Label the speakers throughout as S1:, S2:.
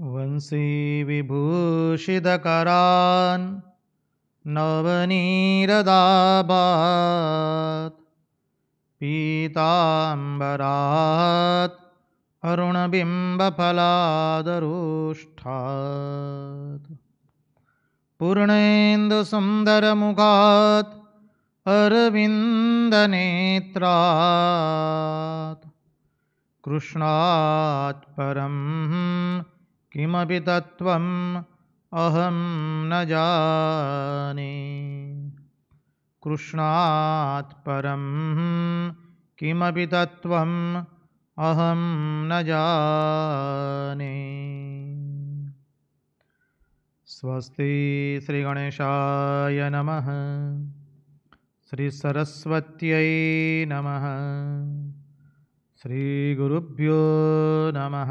S1: वंशीविभूषितकरान् नवनीरदाबात् पीताम्बरात् अरुणबिम्बफलादरुष्ठात् पूर्णेन्दुसुन्दरमुखात् अरविन्दनेत्रात् कृष्णात् परम् किमपि तत्त्वम् अहं न जाने कृष्णात् परं किमपि तत्त्वम् अहं न जाने स्वस्ति श्री गणेशाय नमः श्री श्रीसरस्वत्यै नमः श्री गुरुभ्यो नमः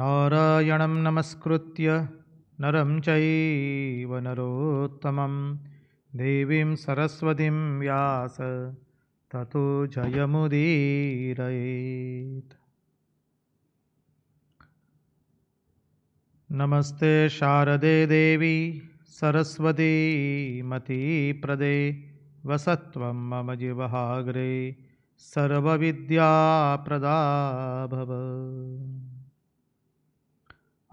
S1: नारायणं नमस्कृत्य नरं चैव नरोत्तमं देवीं सरस्वतीं व्यास ततो जयमुदीरयेत् नमस्ते शारदे देवी सरस्वतीमतीप्रदे वसत्वं मम जिवहाग्रे सर्वविद्याप्रदा भव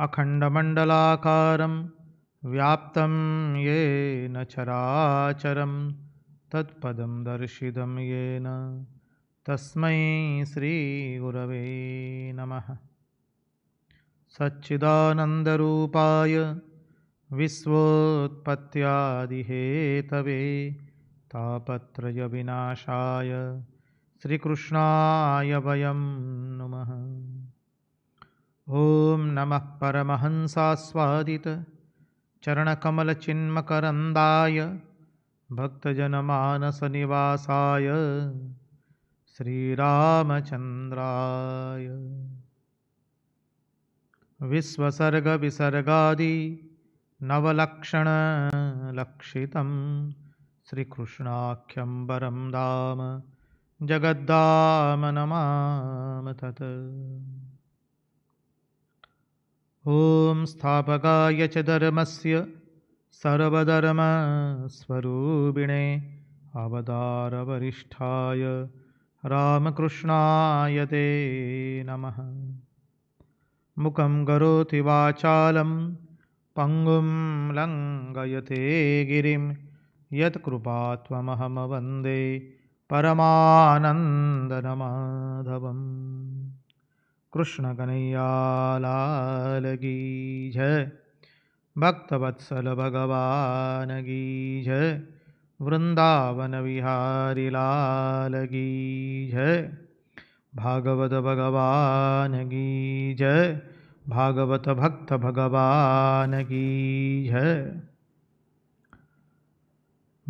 S1: अखण्डमण्डलाकारं व्याप्तं येन चराचरं तत्पदं दर्शितं येन तस्मै श्रीगुरवे नमः सच्चिदानन्दरूपाय विश्वोत्पत्त्यादिहेतवे तापत्रयविनाशाय श्रीकृष्णाय वयं नुमः ॐ नमः परमहंसास्वादित चरणकमलचिन्मकरन्दाय भक्तजनमानसनिवासाय विश्वसर्ग विसर्गादि नवलक्षणलक्षितं श्रीकृष्णाख्यम्बरं दाम जगद्दाम नमाम तत् ॐ स्थापकाय च धर्मस्य सर्वधर्मस्वरूपिणे अवतारवरिष्ठाय रामकृष्णाय ते नमः मुखं करोति वाचालं पङ्गुं लङ्गयते गिरिं यत्कृपा त्वमहमवन्दे वन्दे परमानन्दनमाधवम् कृष्ण कन्हैया लाल की जय भक्तवत्सल भगवान की जय वृंदावन विहारी लाल की जय भागवत भगवान की जय भागवत भक्त भगवान की जय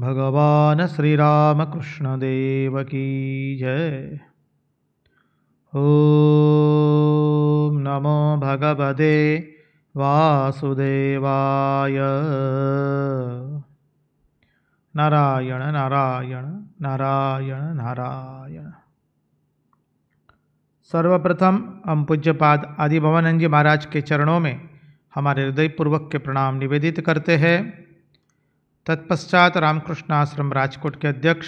S1: भगवान श्री राम कृष्ण देव की जय ॐ नमो भगवते वासुदेवाय नारायण नारायण नारायण नारायण सर्वप्रथम हम पूज्यपाद आदि भवानंद जी महाराज के चरणों में हमारे हृदयपूर्वक के प्रणाम निवेदित करते हैं तत्पश्चात रामकृष्ण आश्रम राजकोट के अध्यक्ष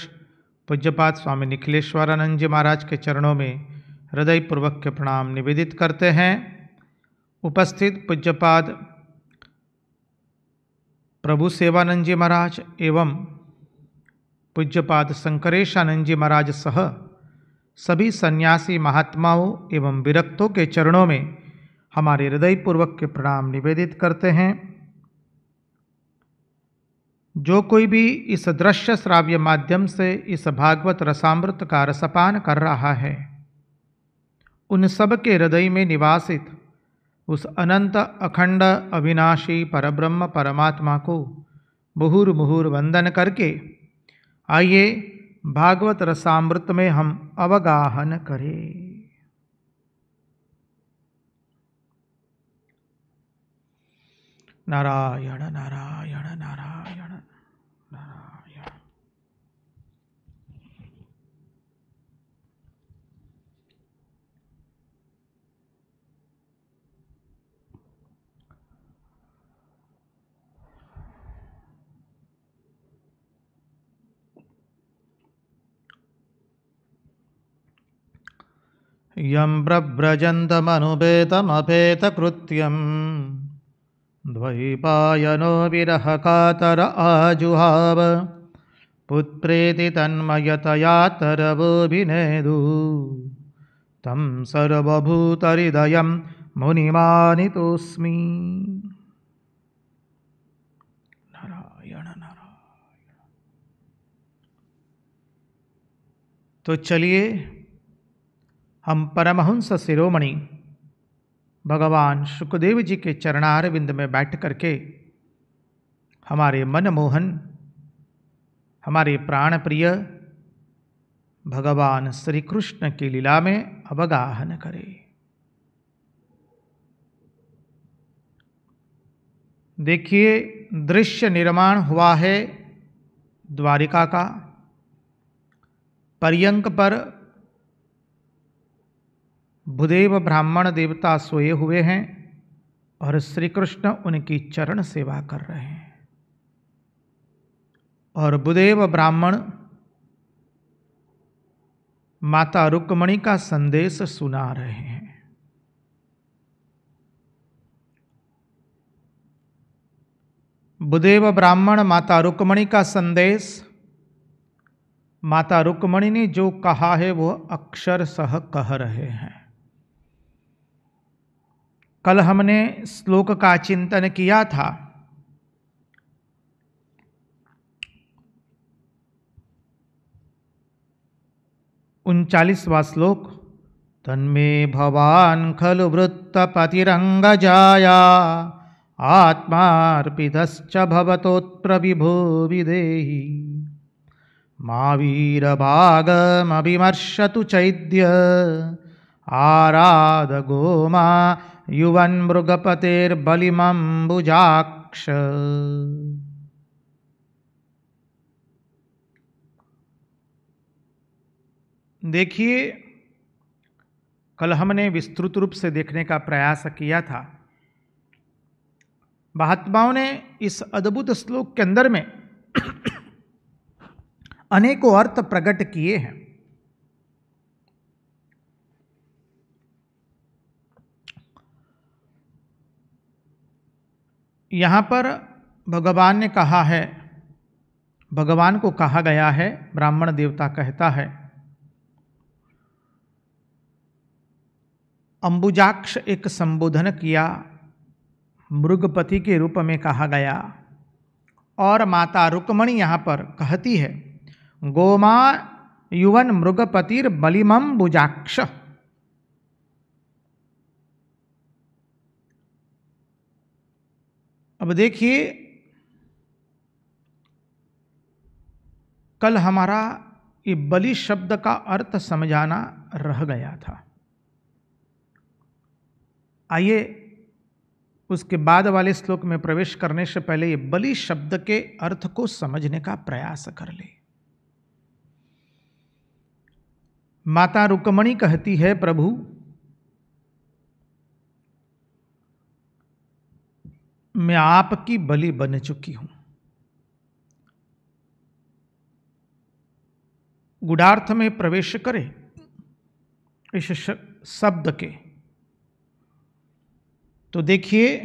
S1: पूज्यपाद स्वामी निखिलेश्वरानंद जी महाराज के चरणों में हृदयपूर्वक के प्रणाम निवेदित करते हैं उपस्थित पूज्यपाद प्रभु सेवानंद जी महाराज एवं पूज्यपाद शंकरेशानंद जी महाराज सह सभी सन्यासी महात्माओं एवं विरक्तों के चरणों में हमारे हृदयपूर्वक के प्रणाम निवेदित करते हैं जो कोई भी इस दृश्य श्राव्य माध्यम से इस भागवत रसामृत का रसपान कर रहा है उन सब के हृदय में निवासित उस अनंत अखंड अविनाशी परब्रह्म परमात्मा को मुहूर् मुहूर् वंदन करके आइए भागवत रसामृत में हम अवगाहन करें नारायण नारायण नारायण यं प्रव्रजन्तमनुपेतमपेतकृत्यम् द्वैपायनो विरहकातर आजुहाव पुत्रेति तन्मयतयातरवोभिनेदु तं सर्वभूतहृदयं मुनिमानितोऽस्मि नारायण नारायण तो चलिए हम परमहंस शिरोमणि भगवान सुखदेव जी के चरणारविंद में बैठ करके हमारे मनमोहन हमारे प्राण प्रिय भगवान श्री कृष्ण की लीला में अवगाहन करें देखिए दृश्य निर्माण हुआ है द्वारिका का पर्यंक पर भूदेव ब्राह्मण देवता सोए हुए हैं और श्री कृष्ण उनकी चरण सेवा कर रहे हैं और बुदेव ब्राह्मण माता रुक्मणी का संदेश सुना रहे हैं बुदेव ब्राह्मण माता रुक्मणी का संदेश माता रुक्मणी ने जो कहा है वो अक्षर सह कह रहे हैं कल हमने श्लोक का चिंतन किया था उनचालीसवा श्लोक तन्मे भवान खलु जाया आत्मार्पितश्च भवतोत्प्रविभो विदेहि मा वीरभागमभिमर्शतु चैद्य आराध गोमा युवन्मृगपतेर्बलिमम्बुजाक्ष देखिए कल हमने विस्तृत रूप से देखने का प्रयास किया था महात्माओं ने इस अद्भुत श्लोक के अंदर में अनेकों अर्थ प्रकट किए हैं यहाँ पर भगवान ने कहा है भगवान को कहा गया है ब्राह्मण देवता कहता है अंबुजाक्ष एक संबोधन किया मृगपति के रूप में कहा गया और माता रुक्मणी यहाँ पर कहती है गोमा युवन मृगपतिर बलिमम बुजाक्ष अब देखिए कल हमारा ये बलि शब्द का अर्थ समझाना रह गया था आइए उसके बाद वाले श्लोक में प्रवेश करने से पहले ये बलि शब्द के अर्थ को समझने का प्रयास कर ले माता रुकमणी कहती है प्रभु मैं आपकी बलि बन चुकी हूं गुडार्थ में प्रवेश करें इस शब्द के तो देखिए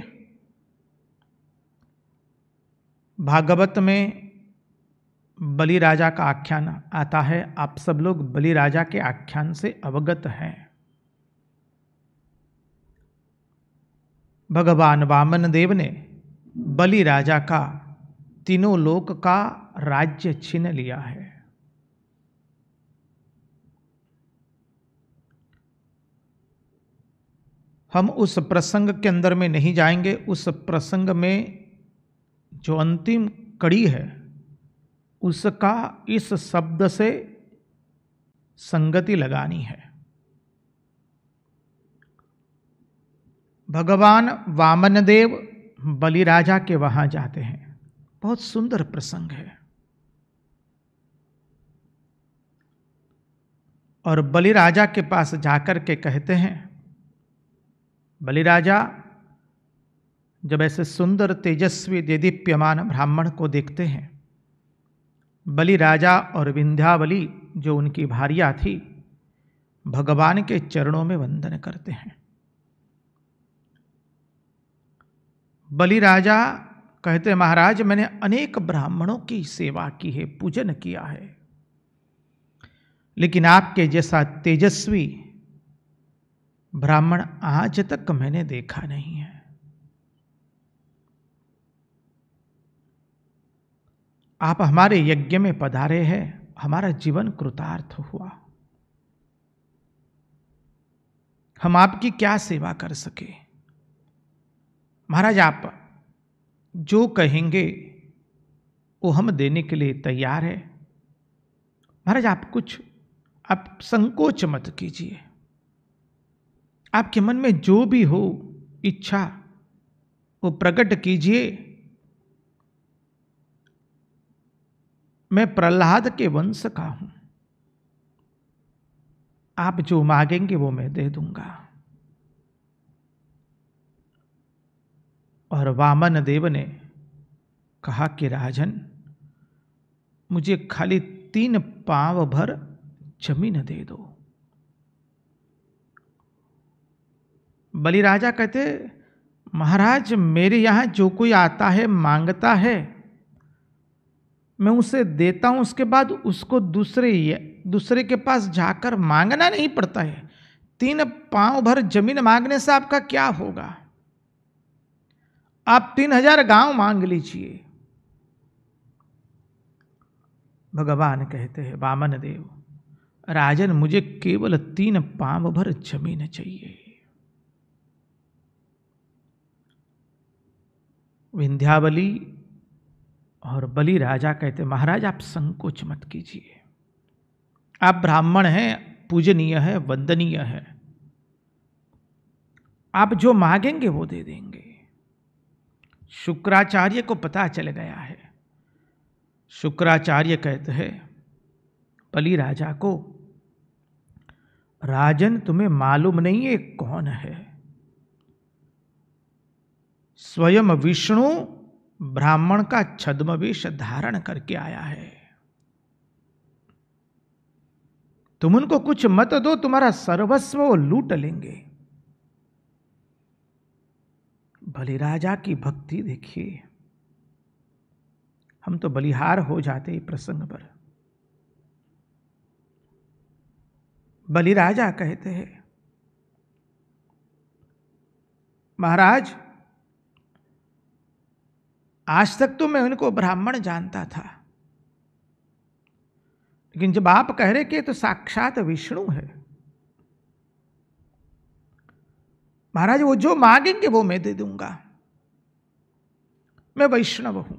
S1: भागवत में बलि राजा का आख्यान आता है आप सब लोग बलि राजा के आख्यान से अवगत हैं भगवान वामन देव ने बलि राजा का तीनों लोक का राज्य छीन लिया है हम उस प्रसंग के अंदर में नहीं जाएंगे उस प्रसंग में जो अंतिम कड़ी है उसका इस शब्द से संगति लगानी है भगवान वामनदेव बलिराजा के वहाँ जाते हैं बहुत सुंदर प्रसंग है और बलिराजा के पास जाकर के कहते हैं बलिराजा जब ऐसे सुंदर तेजस्वी देदीप्यमान ब्राह्मण को देखते हैं बलिराजा और विंध्यावली जो उनकी भारिया थी भगवान के चरणों में वंदन करते हैं बलि राजा कहते महाराज मैंने अनेक ब्राह्मणों की सेवा की है पूजन किया है लेकिन आपके जैसा तेजस्वी ब्राह्मण आज तक मैंने देखा नहीं है आप हमारे यज्ञ में पधारे हैं हमारा जीवन कृतार्थ हुआ हम आपकी क्या सेवा कर सके महाराज आप जो कहेंगे वो हम देने के लिए तैयार है महाराज आप कुछ आप संकोच मत कीजिए आपके मन में जो भी हो इच्छा वो प्रकट कीजिए मैं प्रहलाद के वंश का हूं आप जो मांगेंगे वो मैं दे दूंगा और वामन देव ने कहा कि राजन मुझे खाली तीन पांव भर जमीन दे दो बलि राजा कहते महाराज मेरे यहाँ जो कोई आता है मांगता है मैं उसे देता हूँ उसके बाद उसको दूसरे दूसरे के पास जाकर मांगना नहीं पड़ता है तीन पांव भर जमीन मांगने से आपका क्या होगा आप तीन हजार गांव मांग लीजिए भगवान कहते हैं वामन देव राजन मुझे केवल तीन पाम भर जमीन चाहिए विंध्यावली और बलि राजा कहते महाराज आप संकोच मत कीजिए आप ब्राह्मण हैं पूजनीय है वंदनीय है आप जो मांगेंगे वो दे देंगे शुक्राचार्य को पता चल गया है शुक्राचार्य कहते हैं पली राजा को राजन तुम्हें मालूम नहीं है कौन है स्वयं विष्णु ब्राह्मण का छद्मवेश धारण करके आया है तुम उनको कुछ मत दो तुम्हारा सर्वस्व लूट लेंगे भले राजा की भक्ति देखिए हम तो बलिहार हो जाते प्रसंग पर बलि राजा कहते हैं महाराज आज तक तो मैं उनको ब्राह्मण जानता था लेकिन जब आप कह रहे कि तो साक्षात विष्णु है महाराज वो जो मांगेंगे वो मैं दे दूंगा मैं वैष्णव हूं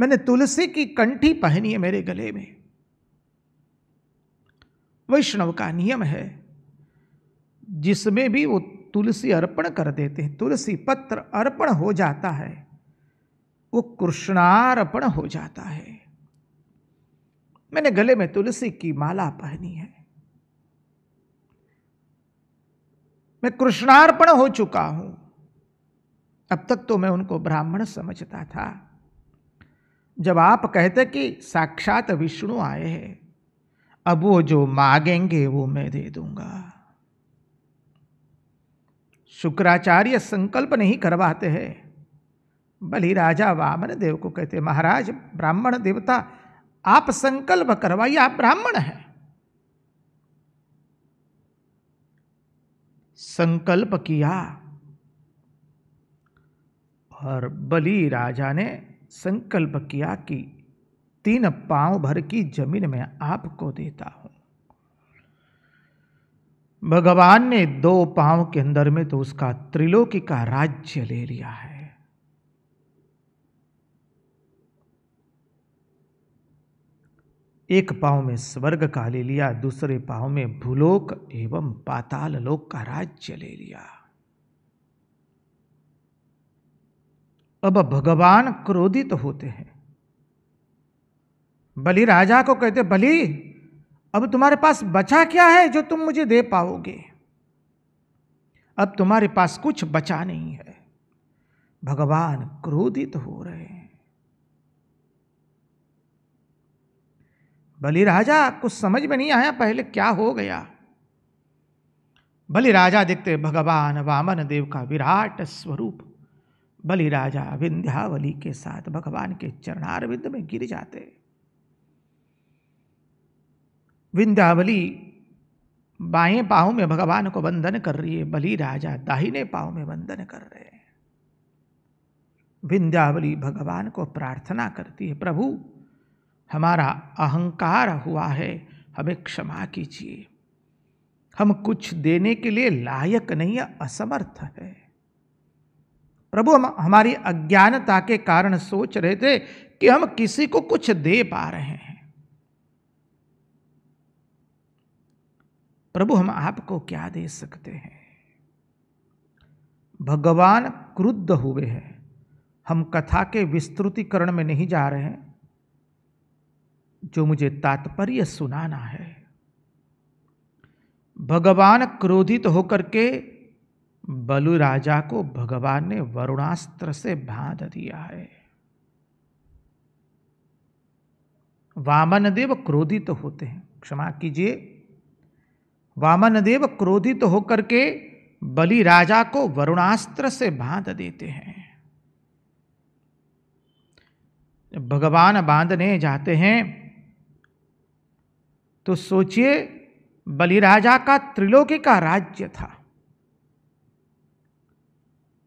S1: मैंने तुलसी की कंठी पहनी है मेरे गले में वैष्णव का नियम है जिसमें भी वो तुलसी अर्पण कर देते हैं तुलसी पत्र अर्पण हो जाता है वो कृष्णार्पण हो जाता है मैंने गले में तुलसी की माला पहनी है मैं कृष्णार्पण हो चुका हूं अब तक तो मैं उनको ब्राह्मण समझता था जब आप कहते कि साक्षात विष्णु आए हैं अब वो जो मांगेंगे वो मैं दे दूंगा शुक्राचार्य संकल्प नहीं करवाते हैं बलि राजा वामन देव को कहते महाराज ब्राह्मण देवता आप संकल्प करवाइए आप ब्राह्मण हैं संकल्प किया और बलि राजा ने संकल्प किया कि तीन पांव भर की जमीन में आपको देता हूं भगवान ने दो पांव के अंदर में तो उसका त्रिलोकी का राज्य ले लिया है एक पाँव में स्वर्ग का ले लिया दूसरे पाँव में भूलोक एवं पाताल लोक का राज्य ले लिया अब भगवान क्रोधित तो होते हैं बलि राजा को कहते बलि अब तुम्हारे पास बचा क्या है जो तुम मुझे दे पाओगे अब तुम्हारे पास कुछ बचा नहीं है भगवान क्रोधित तो हो रहे हैं बलि राजा कुछ समझ में नहीं आया पहले क्या हो गया बलि राजा देखते भगवान वामन देव का विराट स्वरूप बलि राजा विंध्यावली के साथ भगवान के चरणारविंद में गिर जाते विंध्यावली बाएं पाँव में भगवान को वंदन कर रही है बलि राजा दाहिने पाँव में वंदन कर रहे हैं विंध्यावली भगवान को प्रार्थना करती है प्रभु हमारा अहंकार हुआ है हमें क्षमा कीजिए हम कुछ देने के लिए लायक नहीं असमर्थ है प्रभु हम हमारी अज्ञानता के कारण सोच रहे थे कि हम किसी को कुछ दे पा रहे हैं प्रभु हम आपको क्या दे सकते हैं भगवान क्रुद्ध हुए हैं हम कथा के विस्तृतिकरण में नहीं जा रहे हैं जो मुझे तात्पर्य सुनाना है भगवान क्रोधित होकर के बलु राजा को भगवान ने वरुणास्त्र से बांध दिया है वामन देव क्रोधित होते हैं क्षमा कीजिए वामन देव क्रोधित होकर के बलि राजा को वरुणास्त्र से बांध देते हैं भगवान बांधने जाते हैं तो सोचिए बलि राजा का त्रिलोकी का राज्य था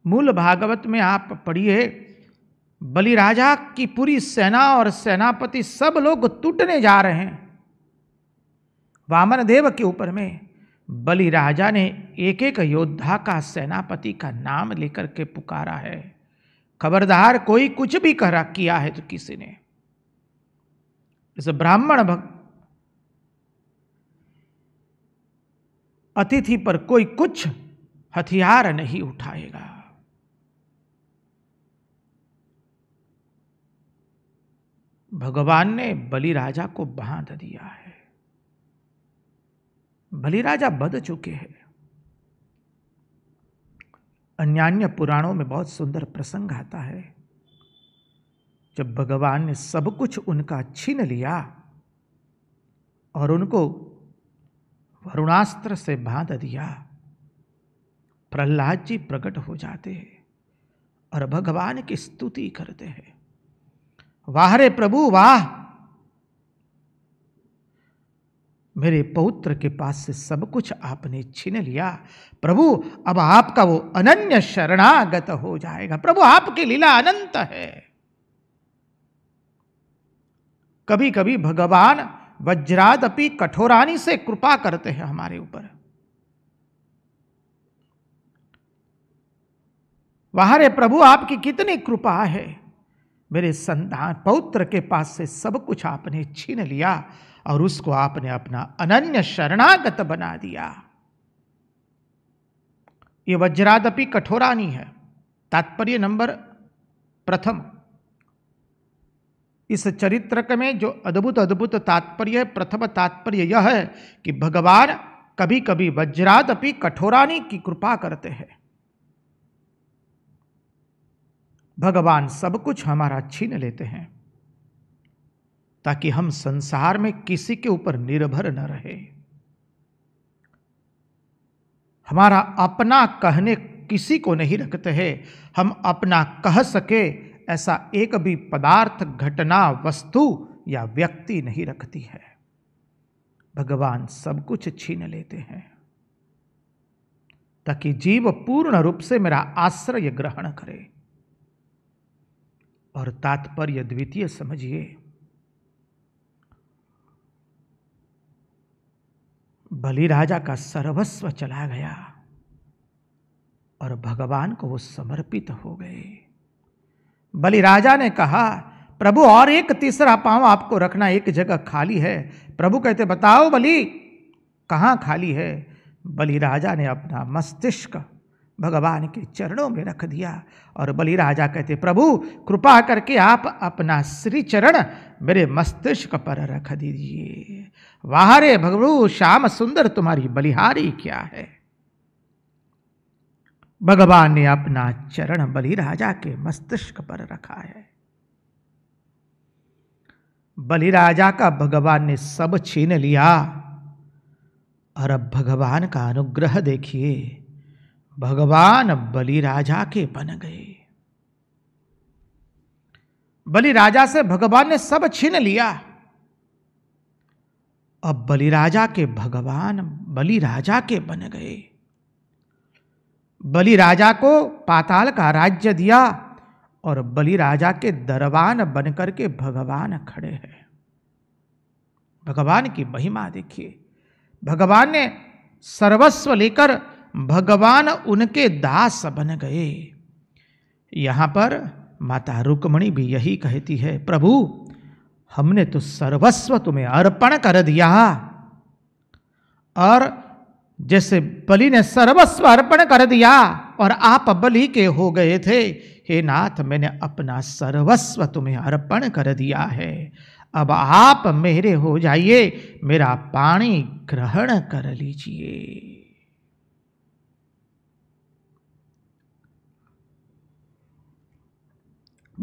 S1: मूल भागवत में आप पढ़िए बलि राजा की पूरी सेना और सेनापति सब लोग टूटने जा रहे हैं वामन देव के ऊपर में बलि राजा ने एक एक योद्धा का सेनापति का नाम लेकर के पुकारा है खबरदार कोई कुछ भी करा किया है तो किसी ने इस ब्राह्मण भक्त अतिथि पर कोई कुछ हथियार नहीं उठाएगा भगवान ने बलि राजा को बांध दिया है बलि राजा बध चुके हैं अन्यान्य पुराणों में बहुत सुंदर प्रसंग आता है जब भगवान ने सब कुछ उनका छीन लिया और उनको वरुणास्त्र से बांध दिया प्रहलाद जी प्रकट हो जाते हैं और भगवान की स्तुति करते हैं वाह रे प्रभु वाह मेरे पौत्र के पास से सब कुछ आपने छीन लिया प्रभु अब आपका वो अनन्य शरणागत हो जाएगा प्रभु आपकी लीला अनंत है कभी कभी भगवान वज्राद अपनी कठोरानी से कृपा करते हैं हमारे ऊपर वहा रे प्रभु आपकी कितनी कृपा है मेरे संतान पौत्र के पास से सब कुछ आपने छीन लिया और उसको आपने अपना अनन्य शरणागत बना दिया ये वज्रादपि कठोरानी है तात्पर्य नंबर प्रथम इस चरित्रक में जो अद्भुत अद्भुत तात्पर्य प्रथम तात्पर्य यह है कि भगवान कभी कभी वज्रादपि कठोरानी की कृपा करते हैं भगवान सब कुछ हमारा छीन लेते हैं ताकि हम संसार में किसी के ऊपर निर्भर न रहे हमारा अपना कहने किसी को नहीं रखते हैं हम अपना कह सके ऐसा एक भी पदार्थ घटना वस्तु या व्यक्ति नहीं रखती है भगवान सब कुछ छीन लेते हैं ताकि जीव पूर्ण रूप से मेरा आश्रय ग्रहण करे और तात्पर्य द्वितीय समझिए बलि राजा का सर्वस्व चला गया और भगवान को वो समर्पित हो गए बलि राजा ने कहा प्रभु और एक तीसरा पांव आपको रखना एक जगह खाली है प्रभु कहते बताओ बलि कहाँ खाली है बलि राजा ने अपना मस्तिष्क भगवान के चरणों में रख दिया और बलि राजा कहते प्रभु कृपा करके आप अपना श्री चरण मेरे मस्तिष्क पर रख दीजिए वाह रे भगवु श्याम सुंदर तुम्हारी बलिहारी क्या है भगवान ने अपना चरण बलि राजा के मस्तिष्क पर रखा है बलि राजा का भगवान ने सब छीन लिया और अब भगवान का अनुग्रह देखिए भगवान बलि राजा के बन गए बलि राजा से भगवान ने सब छीन लिया अब बलि राजा के भगवान बलि राजा के बन गए बलि राजा को पाताल का राज्य दिया और बलि राजा के दरबान बनकर के भगवान खड़े हैं भगवान की महिमा देखिए भगवान ने सर्वस्व लेकर भगवान उनके दास बन गए यहां पर माता रुक्मणी भी यही कहती है प्रभु हमने तो सर्वस्व तुम्हें अर्पण कर दिया और जैसे बलि ने सर्वस्व अर्पण कर दिया और आप बलि के हो गए थे हे नाथ मैंने अपना सर्वस्व तुम्हें अर्पण कर दिया है अब आप मेरे हो जाइए मेरा पानी ग्रहण कर लीजिए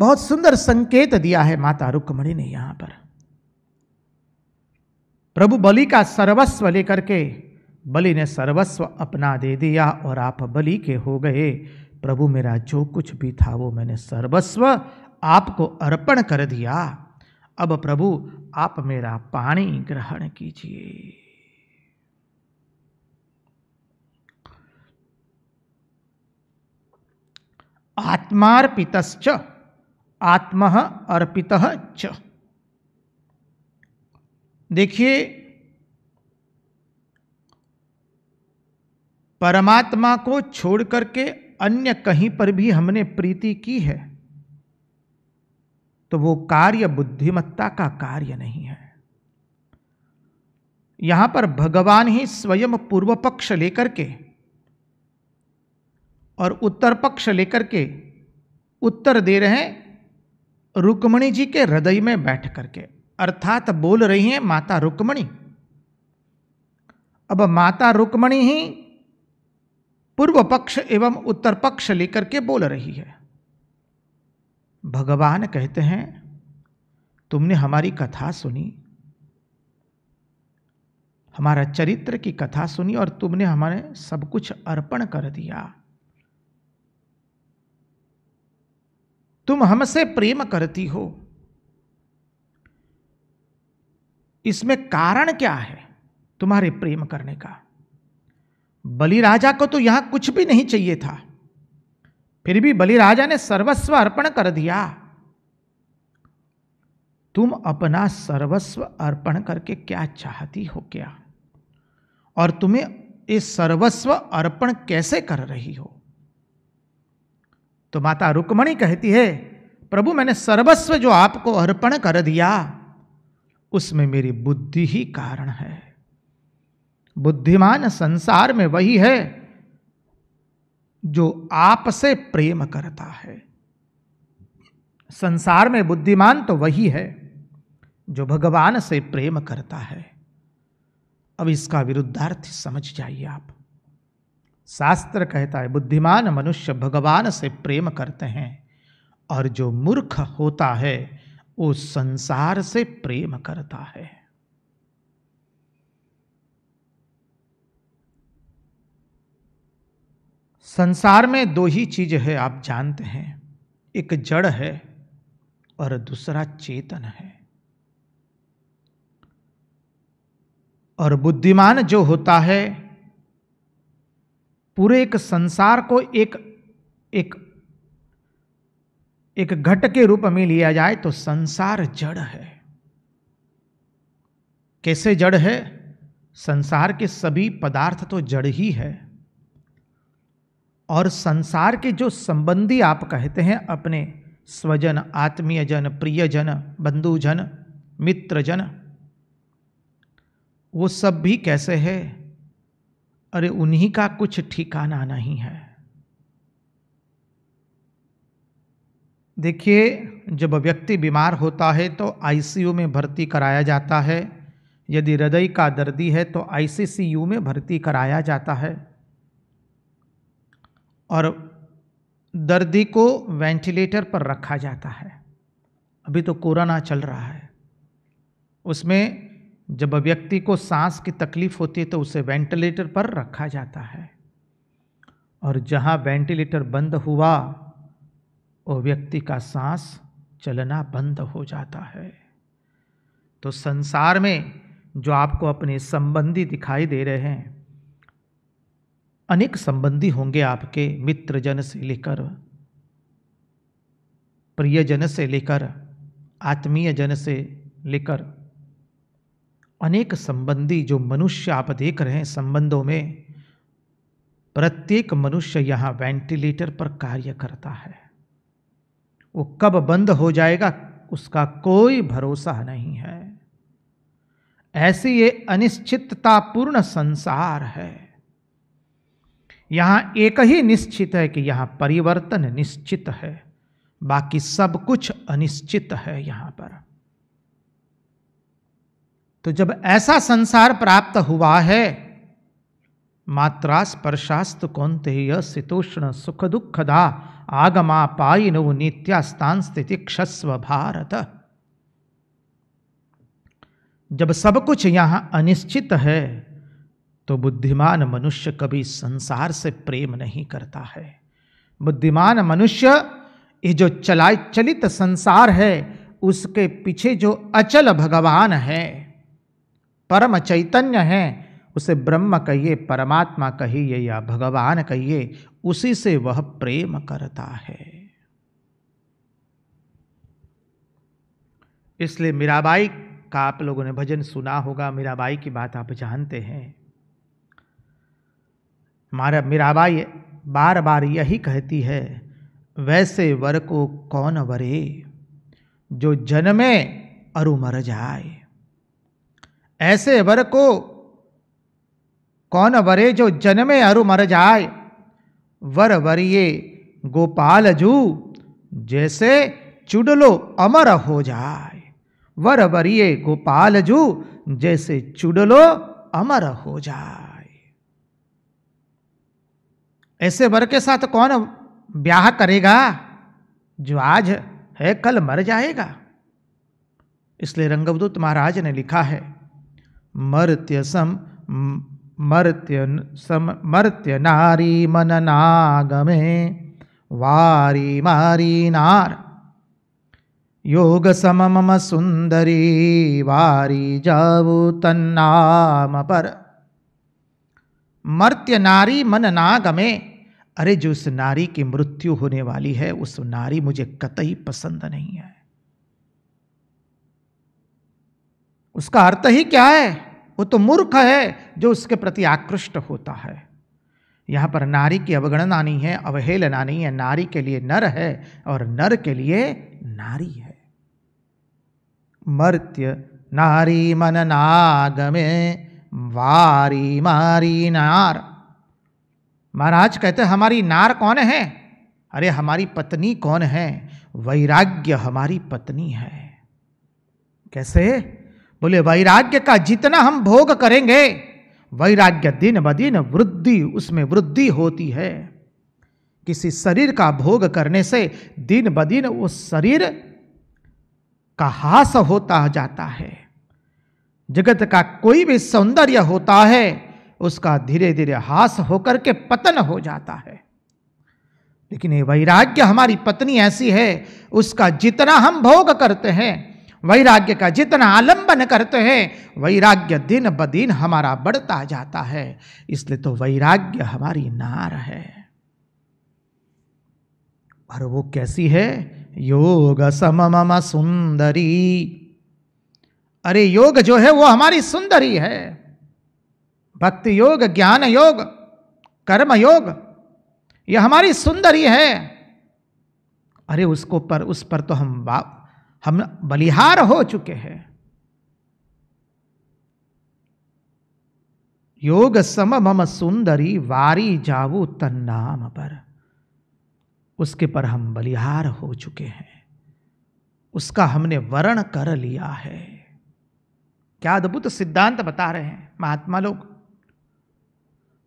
S1: बहुत सुंदर संकेत दिया है माता रुक्मणी ने यहां पर प्रभु बलि का सर्वस्व लेकर के बलि ने सर्वस्व अपना दे दिया और आप बलि के हो गए प्रभु मेरा जो कुछ भी था वो मैंने सर्वस्व आपको अर्पण कर दिया अब प्रभु आप मेरा पानी ग्रहण कीजिए आत्मार्पित आत्म अर्पित च देखिए परमात्मा को छोड़ करके अन्य कहीं पर भी हमने प्रीति की है तो वो कार्य बुद्धिमत्ता का कार्य नहीं है यहां पर भगवान ही स्वयं पूर्व पक्ष लेकर के और उत्तर पक्ष लेकर के उत्तर दे रहे हैं रुक्मणी जी के हृदय में बैठ करके अर्थात बोल रही हैं माता रुक्मणी अब माता रुक्मणी ही पूर्व पक्ष एवं उत्तर पक्ष लेकर के बोल रही है भगवान कहते हैं तुमने हमारी कथा सुनी हमारा चरित्र की कथा सुनी और तुमने हमारे सब कुछ अर्पण कर दिया तुम हमसे प्रेम करती हो इसमें कारण क्या है तुम्हारे प्रेम करने का बलि राजा को तो यहां कुछ भी नहीं चाहिए था फिर भी बलि राजा ने सर्वस्व अर्पण कर दिया तुम अपना सर्वस्व अर्पण करके क्या चाहती हो क्या और तुम्हें ये सर्वस्व अर्पण कैसे कर रही हो तो माता रुक्मणी कहती है प्रभु मैंने सर्वस्व जो आपको अर्पण कर दिया उसमें मेरी बुद्धि ही कारण है बुद्धिमान संसार में वही है जो आपसे प्रेम करता है संसार में बुद्धिमान तो वही है जो भगवान से प्रेम करता है अब इसका विरुद्धार्थ समझ जाइए आप शास्त्र कहता है बुद्धिमान मनुष्य भगवान से प्रेम करते हैं और जो मूर्ख होता है वो संसार से प्रेम करता है संसार में दो ही चीज है आप जानते हैं एक जड़ है और दूसरा चेतन है और बुद्धिमान जो होता है पूरे एक संसार को एक एक एक घट के रूप में लिया जाए तो संसार जड़ है कैसे जड़ है संसार के सभी पदार्थ तो जड़ ही है और संसार के जो संबंधी आप कहते हैं अपने स्वजन आत्मीयजन प्रियजन बंधुजन मित्रजन वो सब भी कैसे है अरे उन्हीं का कुछ ठिकाना नहीं है देखिए जब व्यक्ति बीमार होता है तो आईसीयू में भर्ती कराया जाता है यदि हृदय का दर्दी है तो आईसीसीयू में भर्ती कराया जाता है और दर्दी को वेंटिलेटर पर रखा जाता है अभी तो कोरोना चल रहा है उसमें जब व्यक्ति को सांस की तकलीफ होती है तो उसे वेंटिलेटर पर रखा जाता है और जहाँ वेंटिलेटर बंद हुआ वो व्यक्ति का सांस चलना बंद हो जाता है तो संसार में जो आपको अपने संबंधी दिखाई दे रहे हैं अनेक संबंधी होंगे आपके मित्र जन से लेकर प्रियजन से लेकर आत्मीय जन से लेकर अनेक संबंधी जो मनुष्य आप देख रहे हैं संबंधों में प्रत्येक मनुष्य यहाँ वेंटिलेटर पर कार्य करता है वो कब बंद हो जाएगा उसका कोई भरोसा नहीं है ऐसी ये अनिश्चिततापूर्ण संसार है यहाँ एक ही निश्चित है कि यहाँ परिवर्तन निश्चित है बाकी सब कुछ अनिश्चित है यहाँ पर तो जब ऐसा संसार प्राप्त हुआ है मात्रा स्पर्शास्त कौनते शीतोष्ण सुख दुखदा आगमा पाई पायिनो नित्यास्तान स्थिति क्षस्व भारत जब सब कुछ यहाँ अनिश्चित है तो बुद्धिमान मनुष्य कभी संसार से प्रेम नहीं करता है बुद्धिमान मनुष्य ये जो चला चलित संसार है उसके पीछे जो अचल भगवान है परम चैतन्य है उसे ब्रह्म कहिए परमात्मा कहिए या भगवान कहिए उसी से वह प्रेम करता है इसलिए मीराबाई का आप लोगों ने भजन सुना होगा मीराबाई की बात आप जानते हैं हमारा मीराबाई बार बार यही कहती है वैसे वर को कौन वरे जो जन्मे अरु मर जाए ऐसे वर को कौन वरे जो जन्मे अरु मर जाए वर वरिये गोपाल जू जैसे चुडलो अमर हो जाए वर वरिये गोपाल जू जैसे चुडलो अमर हो जाए ऐसे वर के साथ कौन ब्याह करेगा जो आज है कल मर जाएगा इसलिए रंगवदूत महाराज ने लिखा है मर्त्य सम मर्त्य सम मर्त्य नारी मन नागमे वारी मारी नार योग सम मम सुंदरी वारी जाऊ तन्नाम पर मर्त्य नारी मन नागमे अरे जो उस नारी की मृत्यु होने वाली है उस नारी मुझे कतई पसंद नहीं है उसका अर्थ ही क्या है वो तो मूर्ख है जो उसके प्रति आकृष्ट होता है यहां पर नारी की अवगणना नहीं है अवहेलना नहीं है नारी के लिए नर है और नर के लिए नारी है मर्त्य नारी मन नाग में वारी मारी नार महाराज कहते हमारी नार कौन है अरे हमारी पत्नी कौन है वैराग्य हमारी पत्नी है कैसे बोले वैराग्य का जितना हम भोग करेंगे वैराग्य दिन ब दिन वृद्धि उसमें वृद्धि होती है किसी शरीर का भोग करने से दिन ब दिन उस शरीर का हास होता जाता है जगत का कोई भी सौंदर्य होता है उसका धीरे धीरे हास होकर के पतन हो जाता है लेकिन ये वैराग्य हमारी पत्नी ऐसी है उसका जितना हम भोग करते हैं वैराग्य का जितना आलंबन करते हैं वैराग्य दिन ब दिन हमारा बढ़ता जाता है इसलिए तो वैराग्य हमारी नार है और वो कैसी है योग समम सुंदरी अरे योग जो है वो हमारी सुंदरी है भक्ति योग ज्ञान योग कर्म योग यह हमारी सुंदरी है अरे उसको पर उस पर तो हम हम बलिहार हो चुके हैं योग सम मम सुंदरी वारी जाऊ तन्नाम पर उसके पर हम बलिहार हो चुके हैं उसका हमने वर्ण कर लिया है क्या अद्भुत सिद्धांत बता रहे हैं महात्मा लोग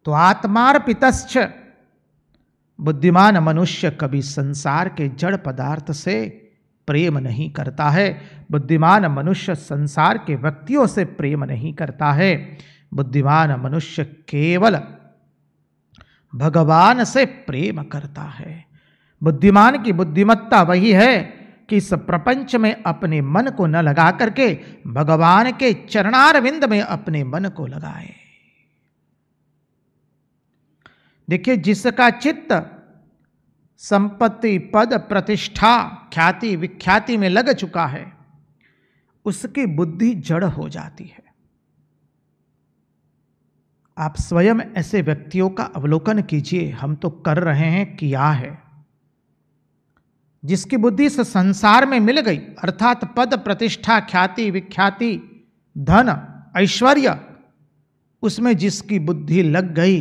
S1: तो आत्मार्पित बुद्धिमान मनुष्य कभी संसार के जड़ पदार्थ से प्रेम नहीं करता है बुद्धिमान मनुष्य संसार के व्यक्तियों से प्रेम नहीं करता है बुद्धिमान मनुष्य केवल भगवान से प्रेम करता है बुद्धिमान की बुद्धिमत्ता वही है कि इस प्रपंच में अपने मन को न लगा करके भगवान के चरणारविंद में अपने मन को लगाए देखिए जिसका चित्त संपत्ति पद प्रतिष्ठा ख्याति विख्याति में लग चुका है उसकी बुद्धि जड़ हो जाती है आप स्वयं ऐसे व्यक्तियों का अवलोकन कीजिए हम तो कर रहे हैं किया है जिसकी बुद्धि से संसार में मिल गई अर्थात पद प्रतिष्ठा ख्याति विख्याति धन ऐश्वर्य उसमें जिसकी बुद्धि लग गई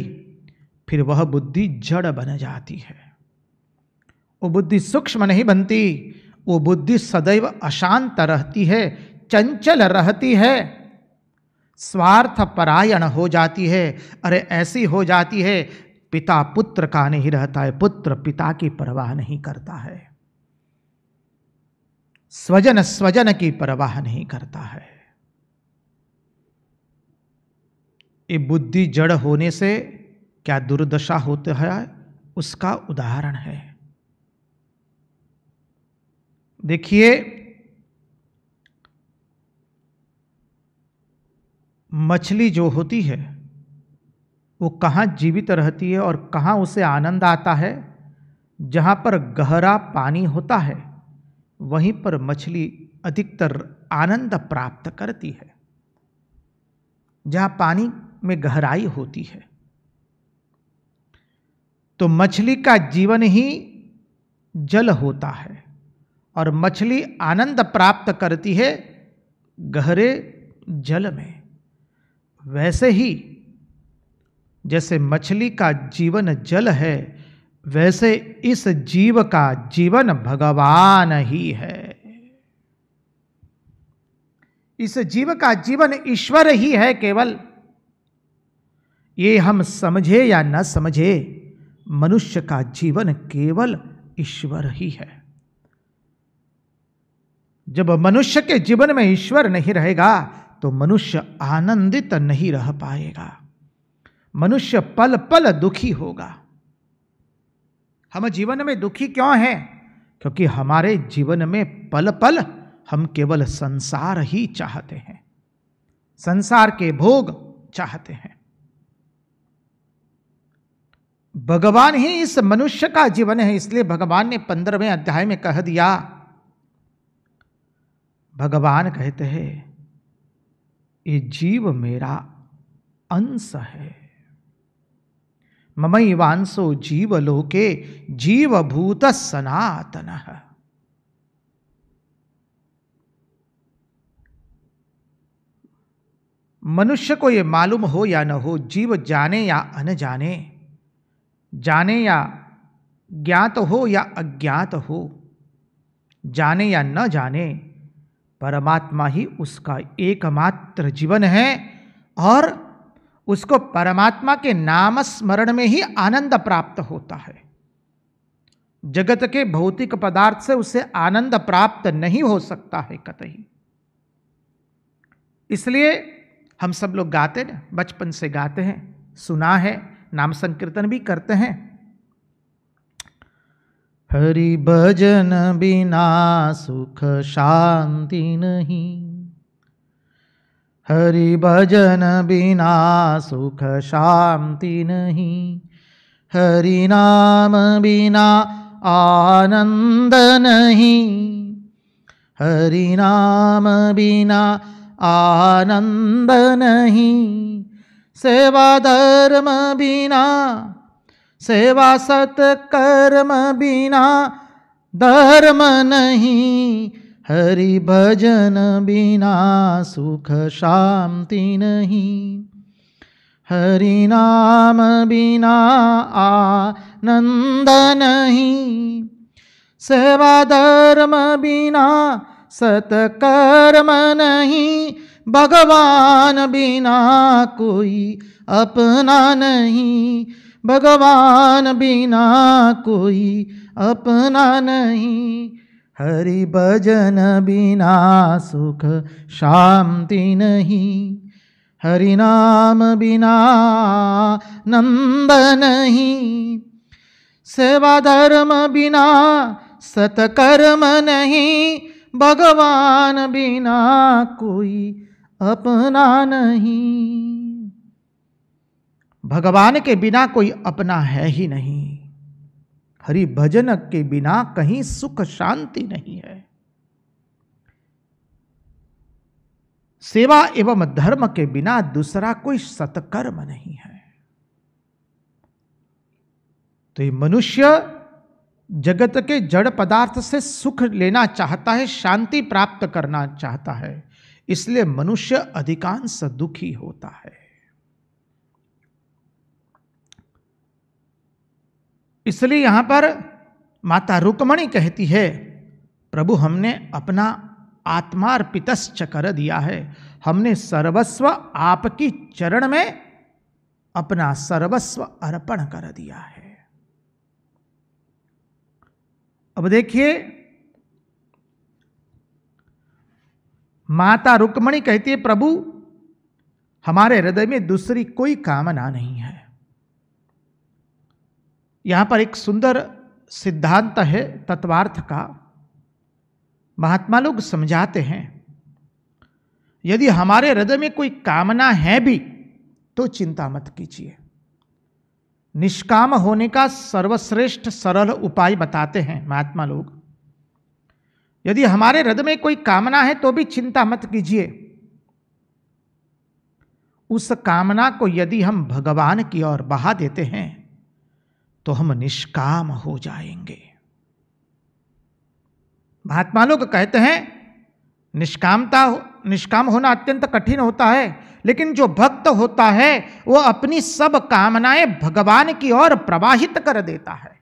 S1: फिर वह बुद्धि जड़ बन जाती है वो बुद्धि सूक्ष्म नहीं बनती वो बुद्धि सदैव अशांत रहती है चंचल रहती है स्वार्थ परायण हो जाती है अरे ऐसी हो जाती है पिता पुत्र का नहीं रहता है पुत्र पिता की परवाह नहीं करता है स्वजन स्वजन की परवाह नहीं करता है ये बुद्धि जड़ होने से क्या दुर्दशा होता है उसका उदाहरण है देखिए मछली जो होती है वो कहाँ जीवित रहती है और कहाँ उसे आनंद आता है जहाँ पर गहरा पानी होता है वहीं पर मछली अधिकतर आनंद प्राप्त करती है जहाँ पानी में गहराई होती है तो मछली का जीवन ही जल होता है और मछली आनंद प्राप्त करती है गहरे जल में वैसे ही जैसे मछली का जीवन जल है वैसे इस जीव का जीवन भगवान ही है इस जीव का जीवन ईश्वर ही है केवल ये हम समझे या न समझे मनुष्य का जीवन केवल ईश्वर ही है जब मनुष्य के जीवन में ईश्वर नहीं रहेगा तो मनुष्य आनंदित नहीं रह पाएगा मनुष्य पल पल दुखी होगा हम जीवन में दुखी क्यों हैं क्योंकि हमारे जीवन में पल पल हम केवल संसार ही चाहते हैं संसार के भोग चाहते हैं भगवान ही इस मनुष्य का जीवन है इसलिए भगवान ने पंद्रहवें अध्याय में कह दिया भगवान कहते हैं ये जीव मेरा अंश है जीव लोके जीव भूत सनातन मनुष्य को ये मालूम हो या न हो जीव जाने या अन जाने जाने या ज्ञात हो या अज्ञात हो जाने या न जाने परमात्मा ही उसका एकमात्र जीवन है और उसको परमात्मा के नाम स्मरण में ही आनंद प्राप्त होता है जगत के भौतिक पदार्थ से उसे आनंद प्राप्त नहीं हो सकता है कतई इसलिए हम सब लोग गाते हैं बचपन से गाते हैं सुना है नाम संकीर्तन भी करते हैं हरि भजन बिना सुख शांति नहीं हरि भजन बिना सुख शांति नहीं हरि नाम बिना आनंद नहीं हरि नाम बिना आनंद नहीं सेवा धर्म बिना सेवा सत कर्म बिना धर्म नहीं हरि भजन बिना सुख शांति नहीं हरि नाम बिना आनंद नहीं सेवा धर्म बिना सतकर्म नहीं भगवान बिना कोई अपना नहीं भगवान बिना कोई अपना नहीं हरि भजन बिना सुख शांति नहीं हरि नाम बिना नंद नहीं सेवा धर्म बिना सतकर्म नहीं भगवान बिना कोई अपना नहीं भगवान के बिना कोई अपना है ही नहीं हरि भजन के बिना कहीं सुख शांति नहीं है सेवा एवं धर्म के बिना दूसरा कोई सत्कर्म नहीं है तो ये मनुष्य जगत के जड़ पदार्थ से सुख लेना चाहता है शांति प्राप्त करना चाहता है इसलिए मनुष्य अधिकांश दुखी होता है इसलिए यहां पर माता रुक्मणी कहती है प्रभु हमने अपना आत्मार्पित कर दिया है हमने सर्वस्व आपकी चरण में अपना सर्वस्व अर्पण कर दिया है अब देखिए माता रुक्मणी कहती है प्रभु हमारे हृदय में दूसरी कोई कामना नहीं है यहाँ पर एक सुंदर सिद्धांत है तत्वार्थ का महात्मा लोग समझाते हैं यदि हमारे हृदय में कोई कामना है भी तो चिंता मत कीजिए निष्काम होने का सर्वश्रेष्ठ सरल उपाय बताते हैं महात्मा लोग यदि हमारे हृदय में कोई कामना है तो भी चिंता मत कीजिए उस कामना को यदि हम भगवान की ओर बहा देते हैं तो हम निष्काम हो जाएंगे महात्मा लोग कहते हैं निष्कामता निष्काम होना अत्यंत कठिन होता है लेकिन जो भक्त होता है वो अपनी सब कामनाएं भगवान की ओर प्रवाहित कर देता है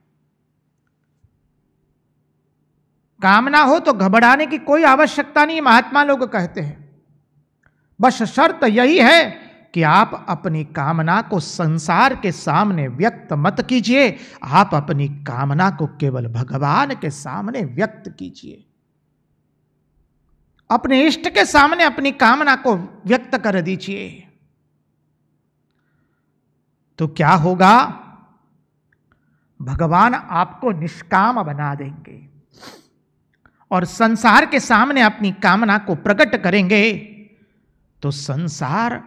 S1: कामना हो तो घबराने की कोई आवश्यकता नहीं महात्मा लोग कहते हैं बस शर्त यही है कि आप अपनी कामना को संसार के सामने व्यक्त मत कीजिए आप अपनी कामना को केवल भगवान के सामने व्यक्त कीजिए अपने इष्ट के सामने अपनी कामना को व्यक्त कर दीजिए तो क्या होगा भगवान आपको निष्काम बना देंगे और संसार के सामने अपनी कामना को प्रकट करेंगे तो संसार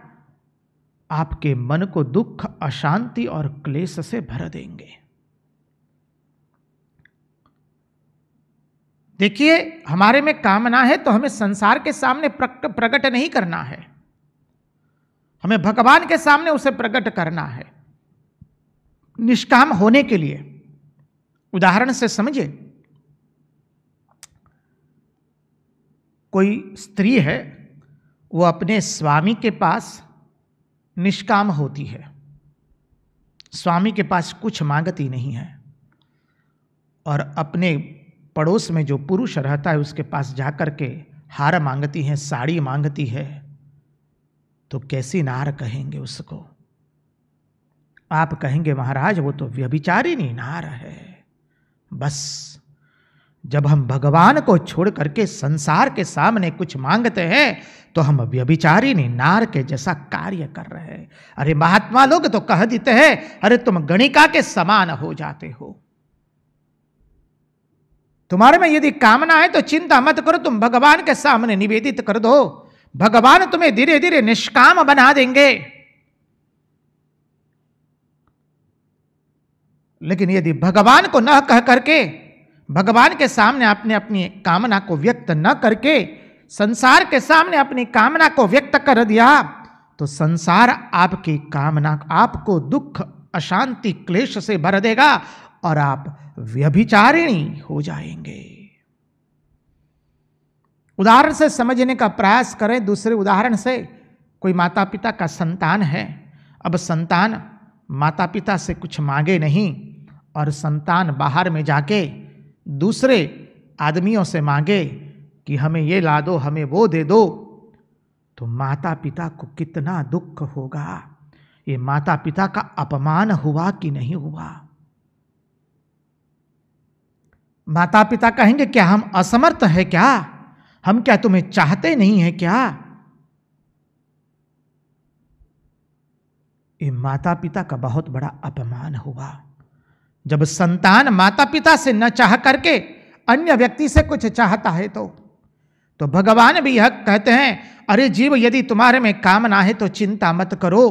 S1: आपके मन को दुख अशांति और क्लेश से भर देंगे देखिए हमारे में कामना है तो हमें संसार के सामने प्रकट नहीं करना है हमें भगवान के सामने उसे प्रकट करना है निष्काम होने के लिए उदाहरण से समझिए कोई स्त्री है वो अपने स्वामी के पास निष्काम होती है स्वामी के पास कुछ मांगती नहीं है और अपने पड़ोस में जो पुरुष रहता है उसके पास जाकर के हार मांगती है साड़ी मांगती है तो कैसी नार कहेंगे उसको आप कहेंगे महाराज वो तो व्यभिचारी नहीं नार है बस जब हम भगवान को छोड़ करके संसार के सामने कुछ मांगते हैं तो हम व्यभिचारी नहीं नार के जैसा कार्य कर रहे हैं अरे महात्मा लोग तो कह देते हैं अरे तुम गणिका के समान हो जाते हो तुम्हारे में यदि कामना है तो चिंता मत करो तुम भगवान के सामने निवेदित कर दो भगवान तुम्हें धीरे धीरे निष्काम बना देंगे लेकिन यदि भगवान को न कह करके भगवान के सामने आपने अपनी कामना को व्यक्त न करके संसार के सामने अपनी कामना को व्यक्त कर दिया तो संसार आपकी कामना आपको दुख अशांति क्लेश से भर देगा और आप व्यभिचारिणी हो जाएंगे उदाहरण से समझने का प्रयास करें दूसरे उदाहरण से कोई माता पिता का संतान है अब संतान माता पिता से कुछ मांगे नहीं और संतान बाहर में जाके दूसरे आदमियों से मांगे कि हमें ये ला दो हमें वो दे दो तो माता पिता को कितना दुख होगा ये माता पिता का अपमान हुआ कि नहीं हुआ माता पिता कहेंगे क्या हम असमर्थ है क्या हम क्या तुम्हें चाहते नहीं है क्या ये माता पिता का बहुत बड़ा अपमान हुआ जब संतान माता पिता से न चाह करके अन्य व्यक्ति से कुछ चाहता है तो तो भगवान भी यह कहते हैं अरे जीव यदि तुम्हारे में कामना है तो चिंता मत करो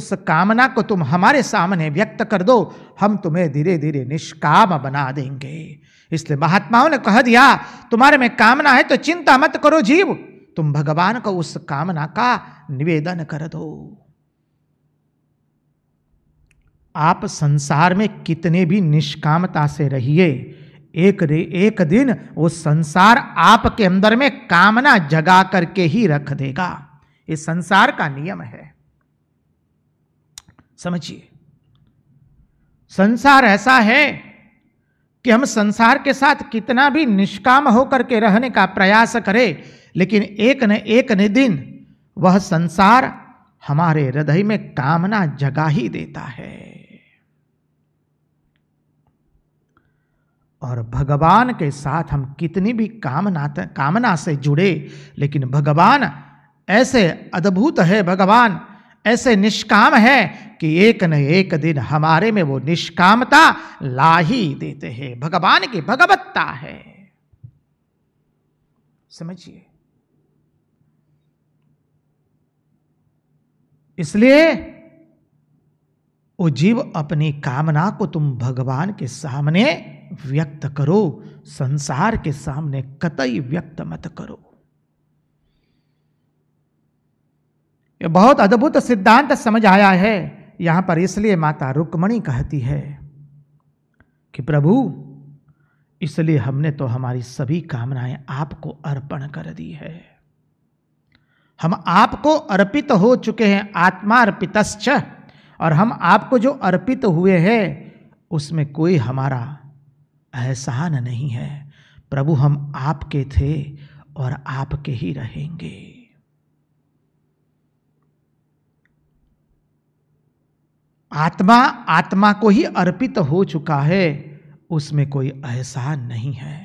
S1: उस कामना को तुम हमारे सामने व्यक्त कर दो हम तुम्हें धीरे धीरे निष्काम बना देंगे इसलिए महात्माओं ने कह दिया तुम्हारे में कामना है तो चिंता मत करो जीव तुम भगवान को उस कामना का निवेदन कर दो आप संसार में कितने भी निष्कामता से रहिए एक रे एक दिन वो संसार आपके अंदर में कामना जगा करके ही रख देगा ये संसार का नियम है समझिए संसार ऐसा है कि हम संसार के साथ कितना भी निष्काम होकर के रहने का प्रयास करें लेकिन एक न एक न दिन वह संसार हमारे हृदय में कामना जगा ही देता है और भगवान के साथ हम कितनी भी कामना कामना से जुड़े लेकिन भगवान ऐसे अद्भुत है भगवान ऐसे निष्काम है कि एक न एक दिन हमारे में वो निष्कामता ला ही देते हैं भगवान की भगवत्ता है समझिए इसलिए वो जीव अपनी कामना को तुम भगवान के सामने व्यक्त करो संसार के सामने कतई व्यक्त मत करो ये बहुत अद्भुत सिद्धांत समझ आया है यहां पर इसलिए माता रुक्मणी कहती है कि प्रभु इसलिए हमने तो हमारी सभी कामनाएं आपको अर्पण कर दी है हम आपको अर्पित हो चुके हैं आत्मा अर्पितश्च और हम आपको जो अर्पित हुए हैं उसमें कोई हमारा एहसान नहीं है प्रभु हम आपके थे और आपके ही रहेंगे आत्मा आत्मा को ही अर्पित हो चुका है उसमें कोई एहसान नहीं है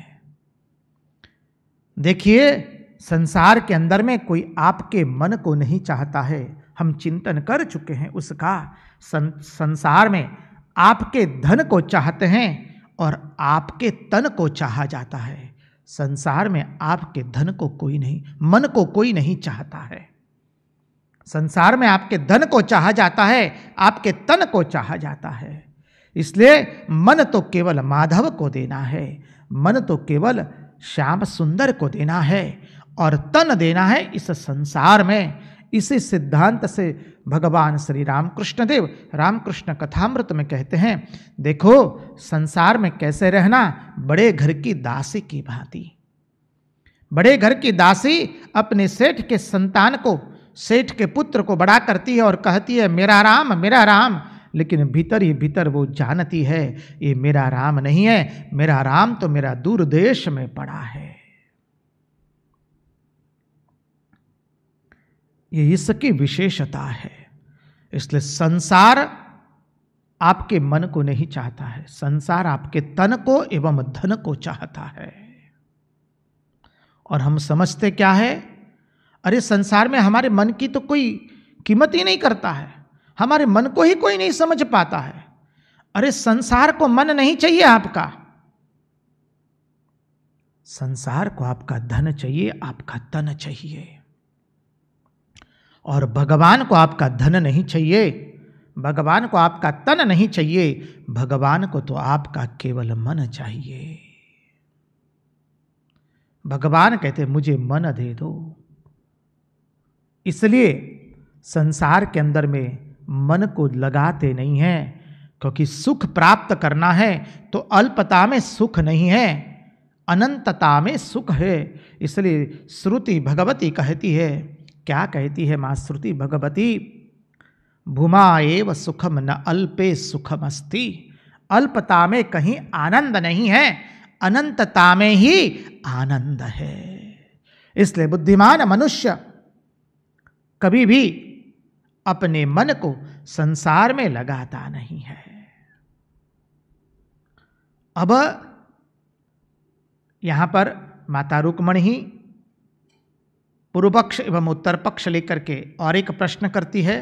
S1: देखिए संसार के अंदर में कोई आपके मन को नहीं चाहता है हम चिंतन कर चुके हैं उसका संसार में आपके धन को चाहते हैं और आपके तन को चाहा जाता है संसार में आपके धन को कोई नहीं मन को कोई नहीं चाहता है संसार में आपके धन को चाहा जाता है आपके तन को चाहा जाता है इसलिए मन तो केवल माधव को देना है मन तो केवल श्याम सुंदर को देना है और तन देना है इस संसार में इसी सिद्धांत से भगवान श्री रामकृष्ण देव रामकृष्ण कथामृत में कहते हैं देखो संसार में कैसे रहना बड़े घर की दासी की भांति बड़े घर की दासी अपने सेठ के संतान को सेठ के पुत्र को बड़ा करती है और कहती है मेरा राम मेरा राम लेकिन भीतर ही भीतर वो जानती है ये मेरा राम नहीं है मेरा राम तो मेरा दूर देश में पड़ा है ये इसकी विशेषता है इसलिए संसार आपके मन को नहीं चाहता है संसार आपके तन को एवं धन को चाहता है और हम समझते क्या है अरे संसार में हमारे मन की तो कोई कीमत ही नहीं करता है हमारे मन को ही कोई नहीं समझ पाता है अरे संसार को मन नहीं चाहिए आपका संसार को आपका धन चाहिए आपका तन चाहिए और भगवान को आपका धन नहीं चाहिए भगवान को आपका तन नहीं चाहिए भगवान को तो आपका केवल मन चाहिए भगवान कहते मुझे मन दे दो इसलिए संसार के अंदर में मन को लगाते नहीं हैं क्योंकि सुख प्राप्त करना है तो अल्पता में सुख नहीं है अनंतता में सुख है इसलिए श्रुति भगवती कहती है क्या कहती है माँ श्रुति भगवती भूमा एव सुखम न अल्पे सुखम अस्ति अल्पता में कहीं आनंद नहीं है अनंतता में ही आनंद है इसलिए बुद्धिमान मनुष्य कभी भी अपने मन को संसार में लगाता नहीं है अब यहां पर माता रुक्मणी पूर्व पक्ष एवं उत्तर पक्ष लेकर के और एक प्रश्न करती है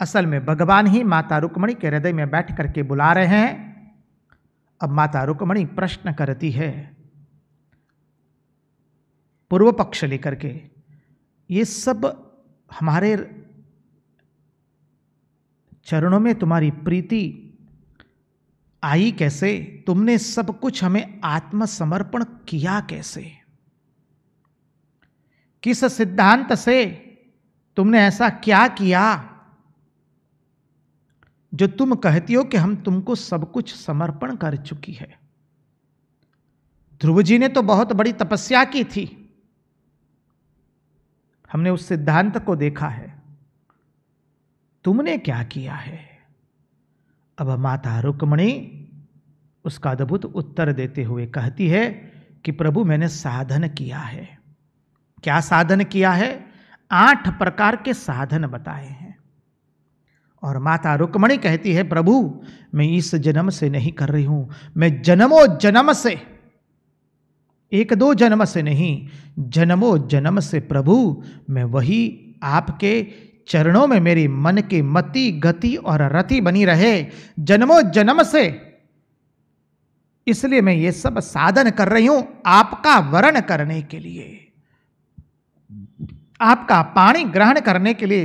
S1: असल में भगवान ही माता रुक्मणी के हृदय में बैठ करके बुला रहे हैं अब माता रुक्मणी प्रश्न करती है पूर्व पक्ष लेकर के ये सब हमारे चरणों में तुम्हारी प्रीति आई कैसे तुमने सब कुछ हमें आत्मसमर्पण किया कैसे किस सिद्धांत से तुमने ऐसा क्या किया जो तुम कहती हो कि हम तुमको सब कुछ समर्पण कर चुकी है ध्रुव जी ने तो बहुत बड़ी तपस्या की थी हमने उस सिद्धांत को देखा है तुमने क्या किया है अब माता रुक्मणी उसका अद्भुत उत्तर देते हुए कहती है कि प्रभु मैंने साधन किया है क्या साधन किया है आठ प्रकार के साधन बताए हैं और माता रुक्मणी कहती है प्रभु मैं इस जन्म से नहीं कर रही हूं मैं जन्मो जन्म से एक दो जन्म से नहीं जन्मो जन्म से प्रभु मैं वही आपके चरणों में मेरी मन की मति गति और रति बनी रहे जन्मो जन्म से इसलिए मैं ये सब साधन कर रही हूं आपका वरण करने के लिए आपका पाणी ग्रहण करने के लिए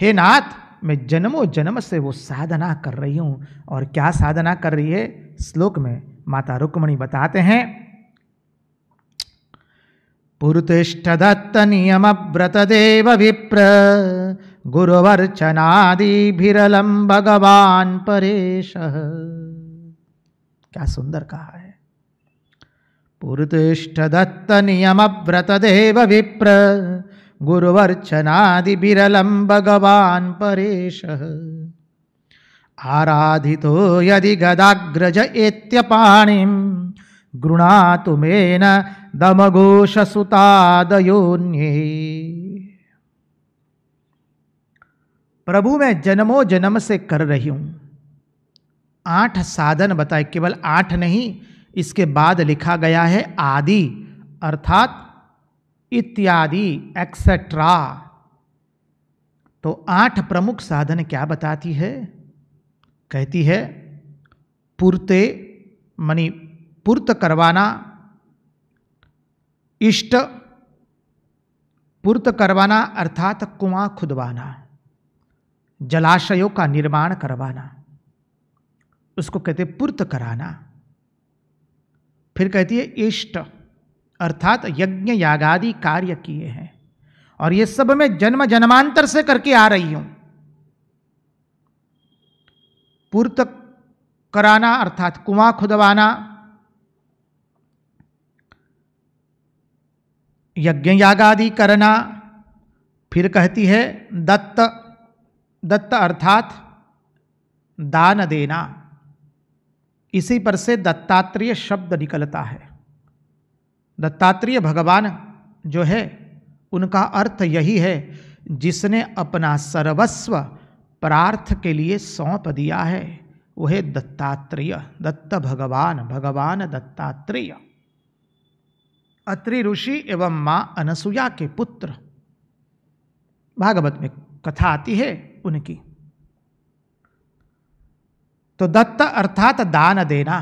S1: हे नाथ मैं जन्मों जन्म से वो साधना कर रही हूँ और क्या साधना कर रही है श्लोक में माता रुक्मणी बताते हैं दत्त नियम देव विप्र गुरुवर्चनादिभिरलम भगवान परेश क्या सुंदर कहा है पुरुतिष्ठ दत्त नियम व्रत देव विप्र गुरुवर्चनादिबिरलं भगवान् परेशः आराधितो यदि गदाग्रज एत्यपाणिं गृणातु मेन दमघोषसुतादयोन्ये प्रभु मैं जन्मो जन्म से कर रही हूं आठ साधन बताए केवल आठ नहीं इसके बाद लिखा गया है आदि अर्थात इत्यादि एक्सेट्रा तो आठ प्रमुख साधन क्या बताती है कहती है पुरते मनी पुर्त करवाना इष्ट पुर्त करवाना अर्थात कुआं खुदवाना जलाशयों का निर्माण करवाना उसको कहते पुर्त कराना फिर कहती है इष्ट अर्थात यज्ञ यागादि कार्य किए हैं और ये सब मैं जन्म जन्मांतर से करके आ रही हूं पूर्त कराना अर्थात कुआं खुदवाना यज्ञ यागादि करना फिर कहती है दत्त दत्त अर्थात दान देना इसी पर से दत्तात्रेय शब्द निकलता है दत्तात्रेय भगवान जो है उनका अर्थ यही है जिसने अपना सर्वस्व प्रार्थ के लिए सौंप दिया है वह दत्तात्रेय दत्त भगवान भगवान दत्तात्रेय अत्रि ऋषि एवं माँ अनसुया के पुत्र भागवत में कथा आती है उनकी तो दत्त अर्थात दान देना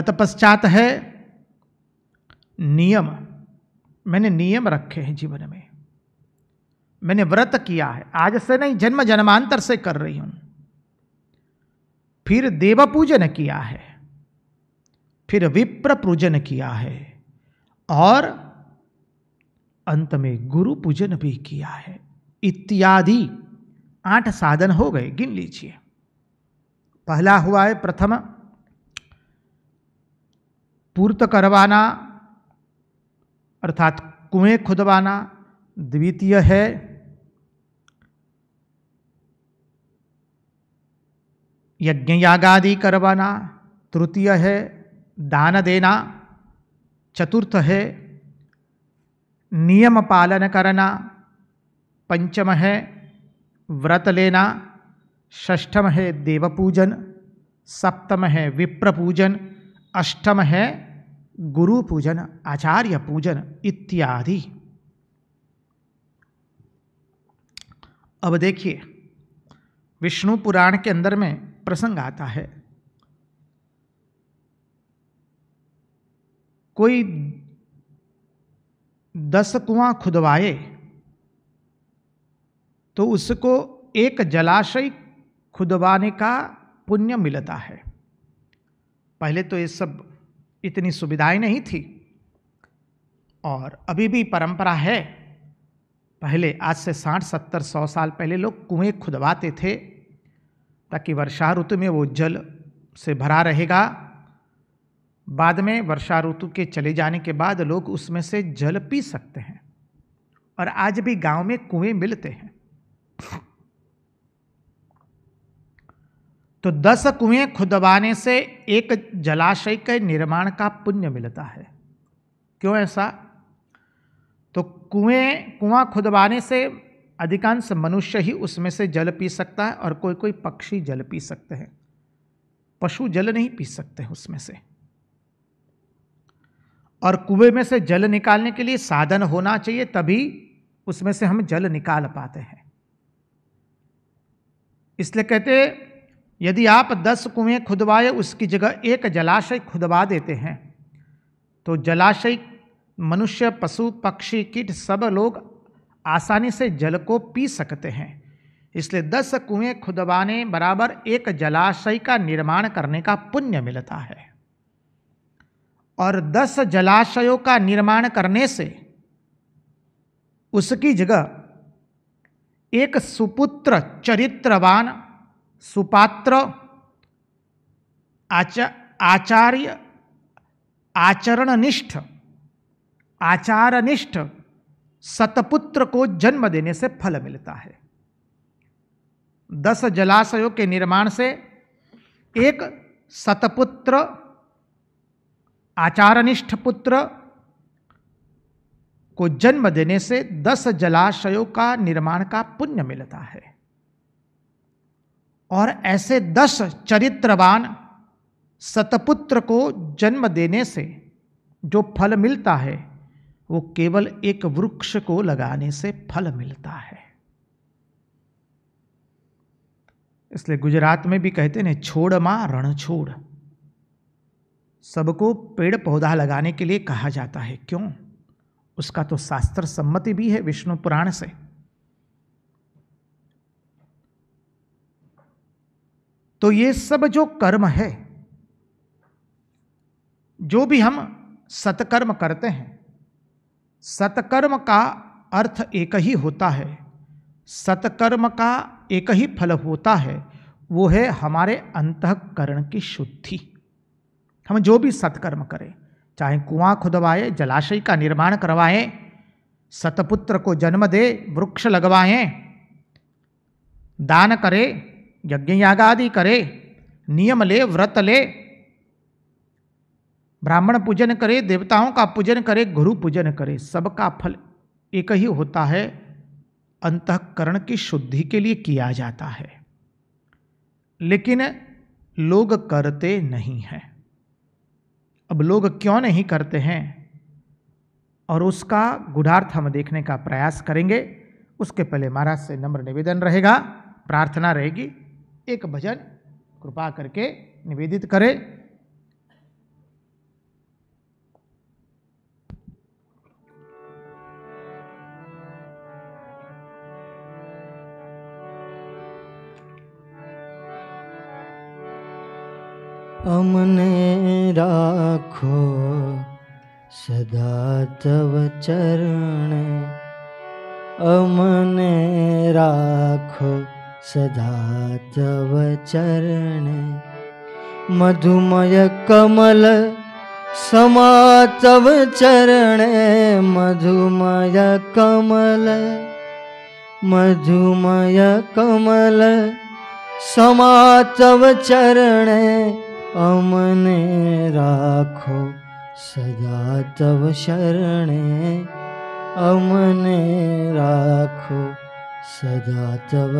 S1: तत्पश्चात है नियम मैंने नियम रखे हैं जीवन में मैंने व्रत किया है आज से नहीं जन्म जन्मांतर से कर रही हूं फिर देव पूजन किया है फिर विप्र पूजन किया है और अंत में गुरु पूजन भी किया है इत्यादि आठ साधन हो गए गिन लीजिए पहला हुआ है प्रथम पूर्त करवाना अर्थात कुएं खुदवाना द्वितीय है यज्ञ यागादि करवाना तृतीय है दान देना चतुर्थ है नियम पालन करना पंचम है व्रत लेना षष्ठम है देव पूजन सप्तम है विप्र पूजन अष्टम है गुरु पूजन आचार्य पूजन इत्यादि अब देखिए विष्णु पुराण के अंदर में प्रसंग आता है कोई दस कुआं खुदवाए तो उसको एक जलाशय खुदवाने का पुण्य मिलता है पहले तो ये सब इतनी सुविधाएं नहीं थी और अभी भी परंपरा है पहले आज से साठ सत्तर सौ साल पहले लोग कुएं खुदवाते थे ताकि वर्षा ऋतु में वो जल से भरा रहेगा बाद में वर्षा ऋतु के चले जाने के बाद लोग उसमें से जल पी सकते हैं और आज भी गांव में कुएं मिलते हैं तो दस कुएं खुदवाने से एक जलाशय के निर्माण का पुण्य मिलता है क्यों ऐसा तो कुएं कुआं खुदवाने से अधिकांश मनुष्य ही उसमें से जल पी सकता है और कोई कोई पक्षी जल पी सकते हैं पशु जल नहीं पी सकते उसमें से और कुएं में से जल निकालने के लिए साधन होना चाहिए तभी उसमें से हम जल निकाल पाते हैं इसलिए कहते यदि आप दस कुएं खुदवाए उसकी जगह एक जलाशय खुदवा देते हैं तो जलाशय मनुष्य पशु पक्षी कीट सब लोग आसानी से जल को पी सकते हैं इसलिए दस कुएं खुदवाने बराबर एक जलाशय का निर्माण करने का पुण्य मिलता है और दस जलाशयों का निर्माण करने से उसकी जगह एक सुपुत्र चरित्रवान सुपात्र आचार्य आचरणनिष्ठ आचारनिष्ठ सतपुत्र को जन्म देने से फल मिलता है दस जलाशयों के निर्माण से एक सतपुत्र आचारनिष्ठ पुत्र को जन्म देने से दस जलाशयों का निर्माण का पुण्य मिलता है और ऐसे दस चरित्रवान सतपुत्र को जन्म देने से जो फल मिलता है वो केवल एक वृक्ष को लगाने से फल मिलता है इसलिए गुजरात में भी कहते हैं छोड़ माँ रण छोड़ सबको पेड़ पौधा लगाने के लिए कहा जाता है क्यों उसका तो शास्त्र सम्मति भी है विष्णु पुराण से तो ये सब जो कर्म है जो भी हम सत्कर्म करते हैं सत्कर्म का अर्थ एक ही होता है सत्कर्म का एक ही फल होता है वो है हमारे अंतकरण की शुद्धि हम जो भी सत्कर्म करें चाहे कुआं खुदवाएं जलाशय का निर्माण करवाएं सतपुत्र को जन्म दे वृक्ष लगवाएं दान करें यज्ञ याग आदि करे नियम ले व्रत ले ब्राह्मण पूजन करे देवताओं का पूजन करे गुरु पूजन करे सबका फल एक ही होता है अंतकरण की शुद्धि के लिए किया जाता है लेकिन लोग करते नहीं हैं अब लोग क्यों नहीं करते हैं और उसका गुणार्थ हम देखने का प्रयास करेंगे उसके पहले महाराज से नम्र निवेदन रहेगा प्रार्थना रहेगी एक भजन कृपा करके निवेदित करें
S2: अमने राखो सदा तव चरण अमने राखो सदा तव चरण मधुमय कमल सरणे मधुमय कमल मधुमय कमल तव चरण अमने राखो सदा तव शरणे अमने राखो सदा तव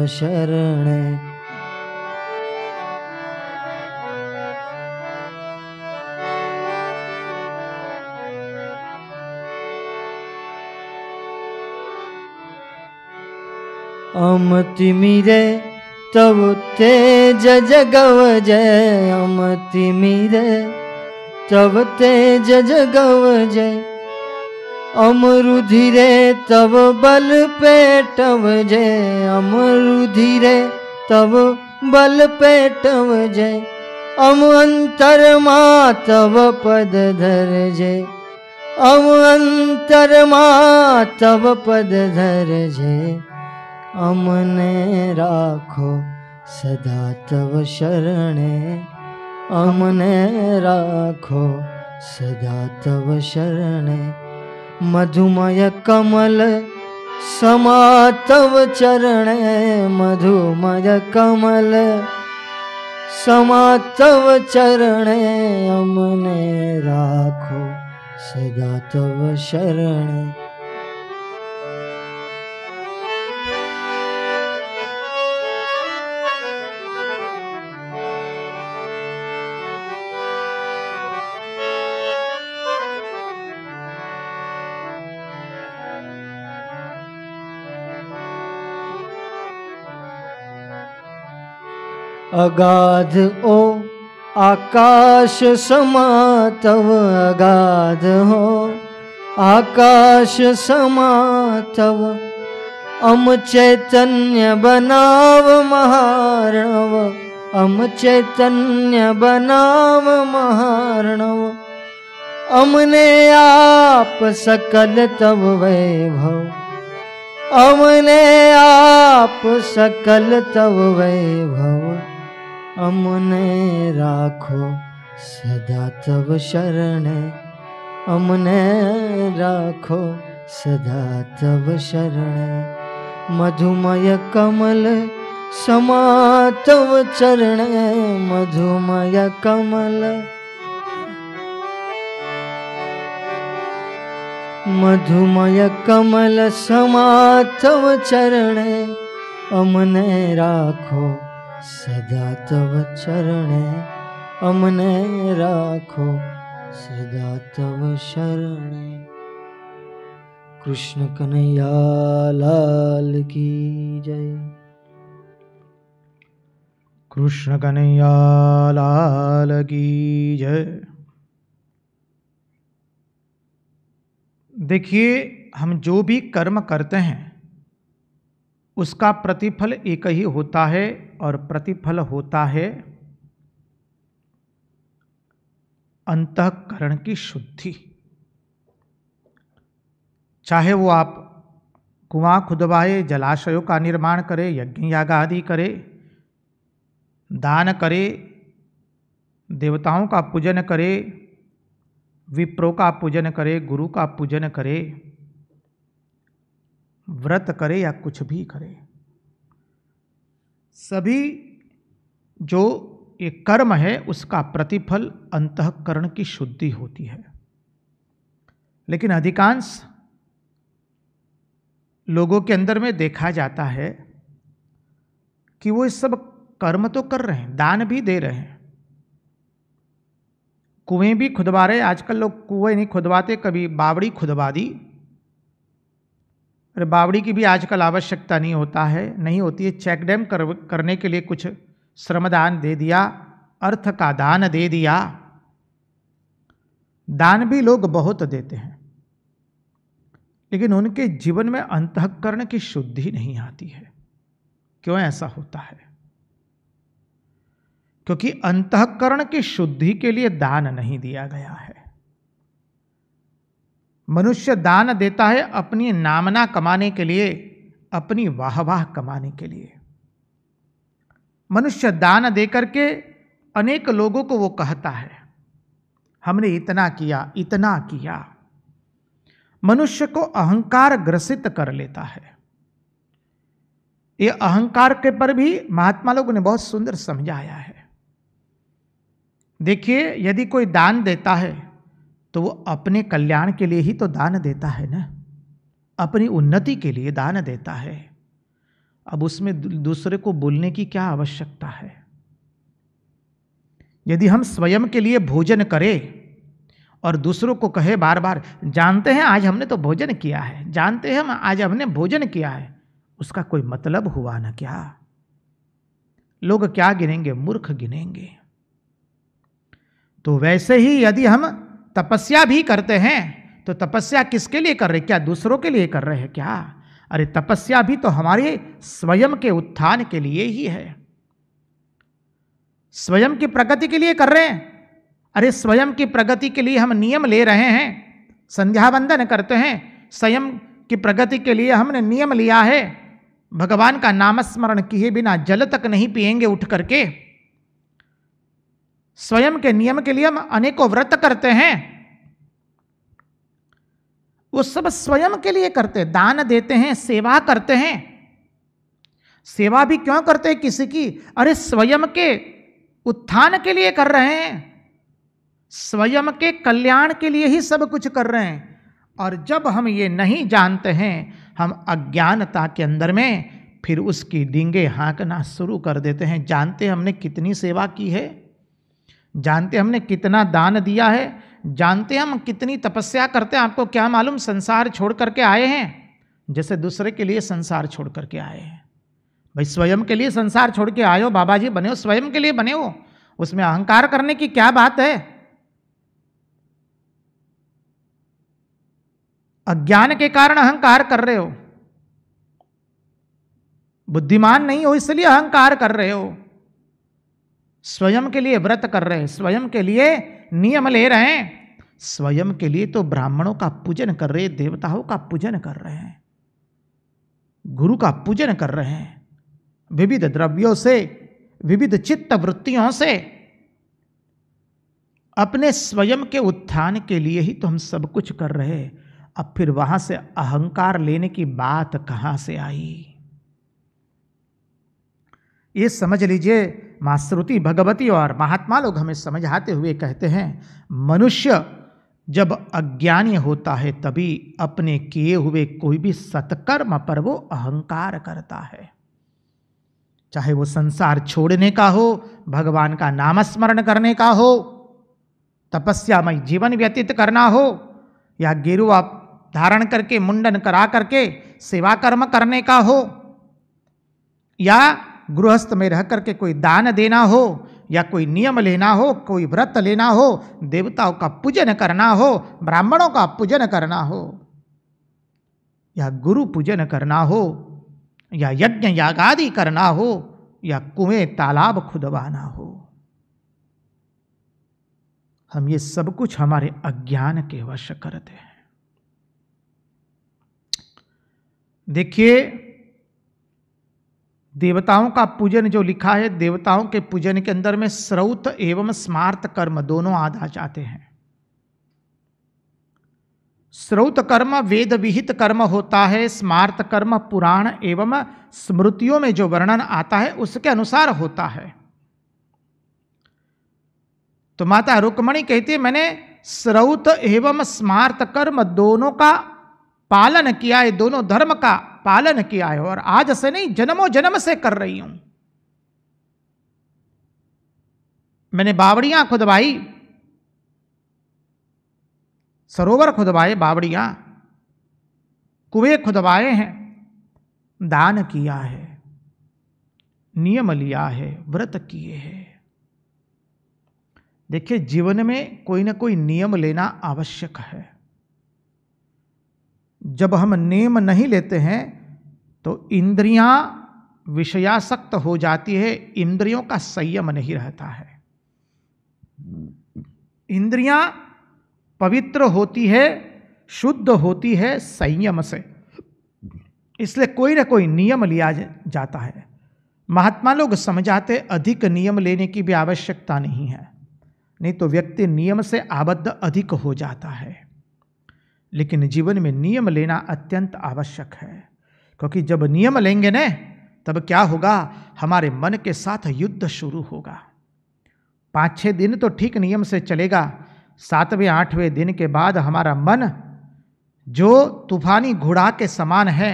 S2: अमति मिरे तव ते जय अमति मिरे तव ते जगव जय अमरुधिरे धीरे तब बल पे टव जय अमरु धीरे तब बल पे टव जय अम अंतर मा तव पद धर जे अम अंतर मा तव पद धर जे अमने राखो सदा तव शरणे अमने राखो सदा तव शरणे मधुमय कमल समातव चरणे मधुमय कमल समातव चरणे अमने राखो सदा तव शरण अगाध ओ आकाश समातव अगाध हो आकाश समातव अम चैतन्य बनाव महारणव अम चैतन्य बनाव महारणव अमने आप सकल तव वैभव अमने आप सकल तव वैभव અમને રાખો સદા તવ શરણે અમને રાખો સદા તવ શરણે મધુમય કમલ સમા તવ ચરણે મધુમય કમલ मधुमय कमल समातव चरणे अमने राखो सदा तव चरणे अमने राखो सदा तव शरण कृष्ण कन्हैया लाल की जय
S1: कृष्ण कन्हैया लाल की जय देखिए हम जो भी कर्म करते हैं उसका प्रतिफल एक ही होता है और प्रतिफल होता है अंतकरण की शुद्धि चाहे वो आप कुआं खुदवाए जलाशयों का निर्माण करे यज्ञ याग आदि करे दान करे देवताओं का पूजन करे विप्रो का पूजन करे गुरु का पूजन करे व्रत करे या कुछ भी करे सभी जो ये कर्म है उसका प्रतिफल अंतकरण की शुद्धि होती है लेकिन अधिकांश लोगों के अंदर में देखा जाता है कि वो इस सब कर्म तो कर रहे हैं दान भी दे रहे हैं कुएं भी खुदवा रहे आजकल लोग कुएं नहीं खुदवाते कभी बावड़ी खुदवा दी अरे बावड़ी की भी आजकल आवश्यकता नहीं होता है नहीं होती है चेक डैम कर, करने के लिए कुछ श्रमदान दे दिया अर्थ का दान दे दिया दान भी लोग बहुत देते हैं लेकिन उनके जीवन में अंतकरण की शुद्धि नहीं आती है क्यों ऐसा होता है क्योंकि अंतकरण की शुद्धि के लिए दान नहीं दिया गया है मनुष्य दान देता है अपनी नामना कमाने के लिए अपनी वाहवाह वाह कमाने के लिए मनुष्य दान दे करके अनेक लोगों को वो कहता है हमने इतना किया इतना किया मनुष्य को अहंकार ग्रसित कर लेता है ये अहंकार के पर भी महात्मा लोगों ने बहुत सुंदर समझाया है देखिए यदि कोई दान देता है तो वो अपने कल्याण के लिए ही तो दान देता है ना अपनी उन्नति के लिए दान देता है अब उसमें दूसरे को बोलने की क्या आवश्यकता है यदि हम स्वयं के लिए भोजन करें और दूसरों को कहे बार बार जानते हैं आज हमने तो भोजन किया है जानते हैं हम आज हमने भोजन किया है उसका कोई मतलब हुआ ना क्या लोग क्या गिनेंगे मूर्ख गिनेंगे तो वैसे ही यदि हम तपस्या भी करते हैं तो तपस्या किसके लिए कर रहे क्या दूसरों के लिए कर रहे हैं क्या अरे तपस्या भी तो हमारे स्वयं के उत्थान के लिए ही है स्वयं की प्रगति के लिए कर रहे हैं अरे स्वयं की प्रगति के लिए हम नियम ले रहे हैं संध्या बंदन करते हैं स्वयं की प्रगति के लिए हमने नियम लिया है भगवान का नामस्मरण किए बिना जल तक नहीं पिएंगे उठ करके स्वयं के नियम के लिए हम अनेकों व्रत करते हैं वो सब स्वयं के लिए करते दान देते हैं सेवा करते हैं सेवा भी क्यों करते हैं किसी की अरे स्वयं के उत्थान के लिए कर रहे हैं स्वयं के कल्याण के लिए ही सब कुछ कर रहे हैं और जब हम ये नहीं जानते हैं हम अज्ञानता के अंदर में फिर उसकी डींगे हाँकना शुरू कर देते हैं जानते हमने कितनी सेवा की है जानते हमने कितना दान दिया है जानते हम कितनी तपस्या करते हैं आपको क्या मालूम संसार छोड़ करके आए हैं जैसे दूसरे के लिए संसार छोड़ करके आए हैं भाई स्वयं के लिए संसार छोड़ के आए हो बाबा जी बने हो स्वयं के लिए बने हो उसमें अहंकार करने की क्या बात है अज्ञान के कारण अहंकार कर रहे हो बुद्धिमान नहीं हो इसलिए अहंकार कर रहे हो स्वयं के लिए व्रत कर रहे हैं स्वयं के लिए नियम ले रहे हैं स्वयं के लिए तो ब्राह्मणों का पूजन कर रहे देवताओं का पूजन कर रहे हैं गुरु का पूजन कर रहे हैं विविध द्रव्यों से विविध चित्त वृत्तियों से अपने स्वयं के उत्थान के लिए ही तो हम सब कुछ कर रहे हैं अब फिर वहां से अहंकार लेने की बात कहां से आई ये समझ लीजिए माँ श्रुति भगवती और महात्मा लोग हमें समझाते हुए कहते हैं मनुष्य जब अज्ञानी होता है तभी अपने किए हुए कोई भी सत्कर्म पर वो अहंकार करता है चाहे वो संसार छोड़ने का हो भगवान का नाम स्मरण करने का हो तपस्यामय जीवन व्यतीत करना हो या गिरुआ धारण करके मुंडन करा करके सेवा कर्म करने का हो या गृहस्थ में रह करके कोई दान देना हो या कोई नियम लेना हो कोई व्रत लेना हो देवताओं का पूजन करना हो ब्राह्मणों का पूजन करना हो या गुरु पूजन करना हो या यज्ञ यागादि करना हो या कुएं तालाब खुदवाना हो हम ये सब कुछ हमारे अज्ञान के वश करते हैं देखिए देवताओं का पूजन जो लिखा है देवताओं के पूजन के अंदर में स्रौत एवं स्मार्त कर्म दोनों आधा जाते हैं स्रौत कर्म वेद विहित कर्म होता है स्मार्त कर्म पुराण एवं स्मृतियों में जो वर्णन आता है उसके अनुसार होता है तो माता रुक्मणी कहती है मैंने स्रौत एवं स्मार्त कर्म दोनों का पालन किया है दोनों धर्म का पालन किया है और आज से नहीं जन्मों जन्म से कर रही हूं मैंने बावड़ियां खुदवाई सरोवर खुदवाए बावड़ियां कुएं खुदवाए हैं दान किया है नियम लिया है व्रत किए हैं देखिए जीवन में कोई ना कोई नियम लेना आवश्यक है जब हम नेम नहीं लेते हैं तो इंद्रियां विषयासक्त हो जाती है इंद्रियों का संयम नहीं रहता है इंद्रियां पवित्र होती है शुद्ध होती है संयम से इसलिए कोई ना कोई नियम लिया जाता है महात्मा लोग समझाते अधिक नियम लेने की भी आवश्यकता नहीं है नहीं तो व्यक्ति नियम से आबद्ध अधिक हो जाता है लेकिन जीवन में नियम लेना अत्यंत आवश्यक है क्योंकि जब नियम लेंगे न तब क्या होगा हमारे मन के साथ युद्ध शुरू होगा पाँच छः दिन तो ठीक नियम से चलेगा सातवें आठवें दिन के बाद हमारा मन जो तूफानी घोड़ा के समान है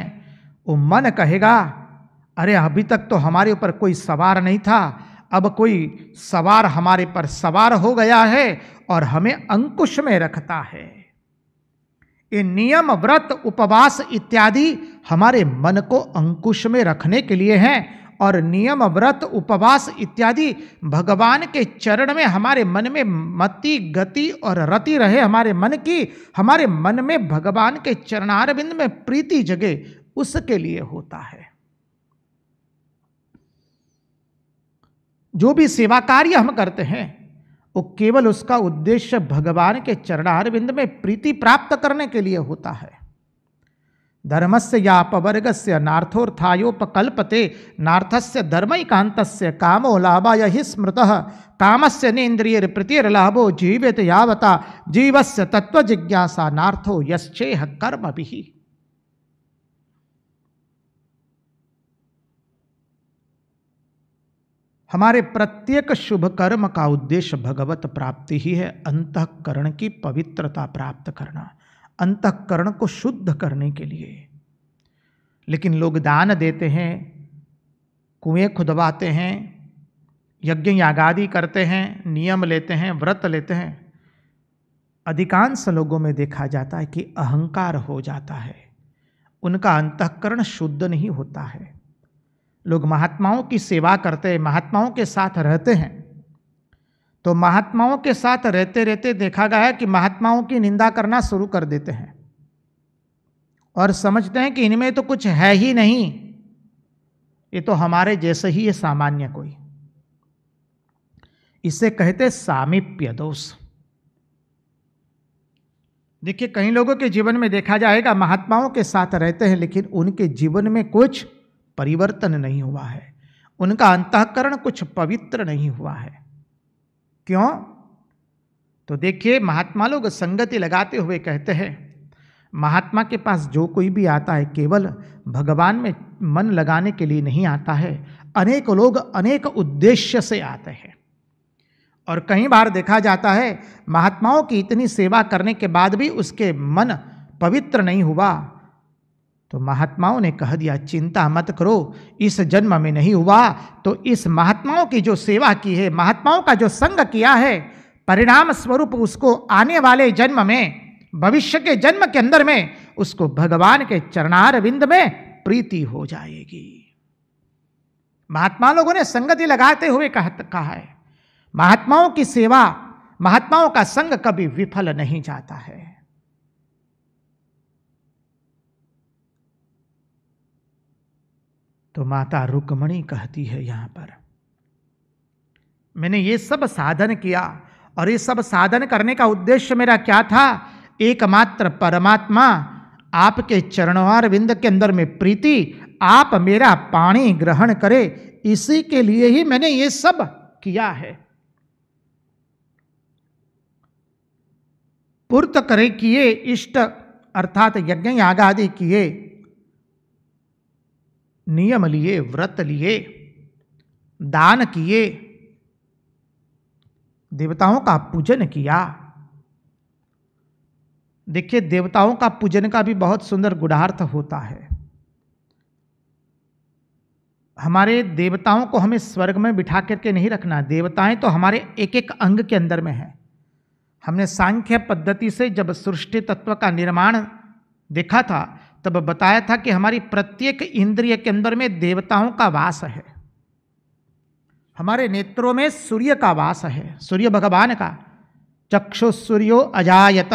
S1: वो मन कहेगा अरे अभी तक तो हमारे ऊपर कोई सवार नहीं था अब कोई सवार हमारे पर सवार हो गया है और हमें अंकुश में रखता है ये नियम व्रत उपवास इत्यादि हमारे मन को अंकुश में रखने के लिए हैं और नियम व्रत उपवास इत्यादि भगवान के चरण में हमारे मन में मति गति और रति रहे हमारे मन की हमारे मन में भगवान के चरणारविंद में प्रीति जगे उसके लिए होता है जो भी सेवा कार्य हम करते हैं वो केवल उसका उद्देश्य भगवान के चरणारविंद में प्रीति प्राप्त करने के लिए होता है धर्मस्य अपवर्ग से नार्थोर्थायोपकल्पते नार्थस्य से कामो लाभाय ही स्मृत काम से नेन्द्रिय प्रतिर्लाभो जीवित यावता जीवस्य तत्व जिज्ञासा नार्थो यश्चेह कर्म भी हमारे प्रत्येक शुभ कर्म का उद्देश्य भगवत प्राप्ति ही है अंतकरण की पवित्रता प्राप्त करना अंतकरण को शुद्ध करने के लिए लेकिन लोग दान देते हैं कुएं खुदवाते हैं यज्ञ यागादि करते हैं नियम लेते हैं व्रत लेते हैं अधिकांश लोगों में देखा जाता है कि अहंकार हो जाता है उनका अंतकरण शुद्ध नहीं होता है लोग महात्माओं की सेवा करते हैं महात्माओं के साथ रहते हैं तो महात्माओं के साथ रहते रहते देखा गया है कि महात्माओं की निंदा करना शुरू कर देते हैं और समझते हैं कि इनमें तो कुछ है ही नहीं ये तो हमारे जैसे ही है सामान्य कोई इसे कहते सामीप्य दोष देखिए कई लोगों के जीवन में देखा जाएगा महात्माओं के साथ रहते हैं लेकिन उनके जीवन में कुछ परिवर्तन नहीं हुआ है उनका अंतकरण कुछ पवित्र नहीं हुआ है क्यों तो देखिए महात्मा लोग संगति लगाते हुए कहते हैं महात्मा के पास जो कोई भी आता है केवल भगवान में मन लगाने के लिए नहीं आता है अनेक लोग अनेक उद्देश्य से आते हैं और कई बार देखा जाता है महात्माओं की इतनी सेवा करने के बाद भी उसके मन पवित्र नहीं हुआ तो महात्माओं ने कह दिया चिंता मत करो इस जन्म में नहीं हुआ तो इस महात्माओं की जो सेवा की है महात्माओं का जो संग किया है परिणाम स्वरूप उसको आने वाले जन्म में भविष्य के जन्म के अंदर में उसको भगवान के चरणार बिंद में प्रीति हो जाएगी महात्मा लोगों ने संगति लगाते हुए कहा है महात्माओं की सेवा महात्माओं का संग कभी विफल नहीं जाता है तो माता रुकमणी कहती है यहाँ पर मैंने ये सब साधन किया और ये सब साधन करने का उद्देश्य मेरा क्या था एकमात्र परमात्मा आपके चरणवार विंद के अंदर में प्रीति आप मेरा पाणी ग्रहण करे इसी के लिए ही मैंने ये सब किया है पूर्त करे किए इष्ट अर्थात यज्ञ याग आदि किए नियम लिए व्रत लिए दान किए देवताओं का पूजन किया देखिए देवताओं का पूजन का भी बहुत सुंदर गुणार्थ होता है हमारे देवताओं को हमें स्वर्ग में बिठा करके नहीं रखना देवताएं तो हमारे एक एक अंग के अंदर में है हमने सांख्य पद्धति से जब सृष्टि तत्व का निर्माण देखा था तब बताया था कि हमारी प्रत्येक इंद्रिय के अंदर में देवताओं का वास है हमारे नेत्रों में सूर्य का वास है सूर्य भगवान का चक्षु सूर्यो अजायत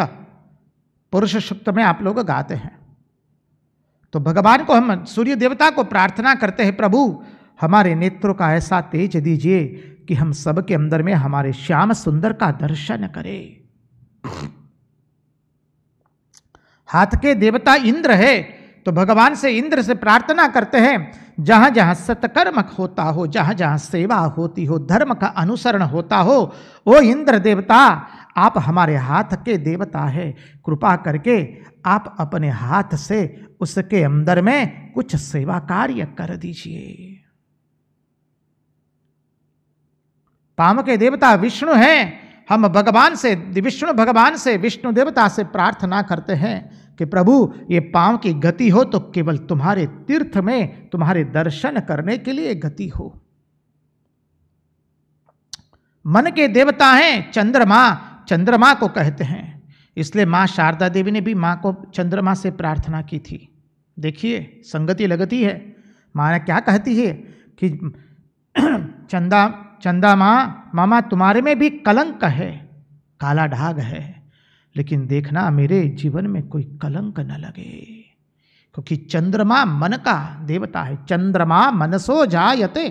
S1: पुरुष शुक्त में आप लोग गाते हैं तो भगवान को हम सूर्य देवता को प्रार्थना करते हैं प्रभु हमारे नेत्रों का ऐसा तेज दीजिए कि हम सबके अंदर में हमारे श्याम सुंदर का दर्शन करें हाथ के देवता इंद्र है तो भगवान से इंद्र से प्रार्थना करते हैं जहाँ जहाँ सत्कर्म होता हो जहाँ जहाँ सेवा होती हो धर्म का अनुसरण होता हो वो इंद्र देवता आप हमारे हाथ के देवता है कृपा करके आप अपने हाथ से उसके अंदर में कुछ सेवा कार्य कर दीजिए पाम के देवता विष्णु हैं हम भगवान से विष्णु भगवान से विष्णु देवता से प्रार्थना करते हैं कि प्रभु ये पाँव की गति हो तो केवल तुम्हारे तीर्थ में तुम्हारे दर्शन करने के लिए गति हो मन के देवता हैं चंद्रमा चंद्रमा को कहते हैं इसलिए माँ शारदा देवी ने भी माँ को चंद्रमा से प्रार्थना की थी देखिए संगति लगती है माँ क्या कहती है कि चंदा चंदा माँ मामा तुम्हारे में भी कलंक है काला ढाग है लेकिन देखना मेरे जीवन में कोई कलंक न लगे क्योंकि चंद्रमा मन का देवता है चंद्रमा मनसो जायते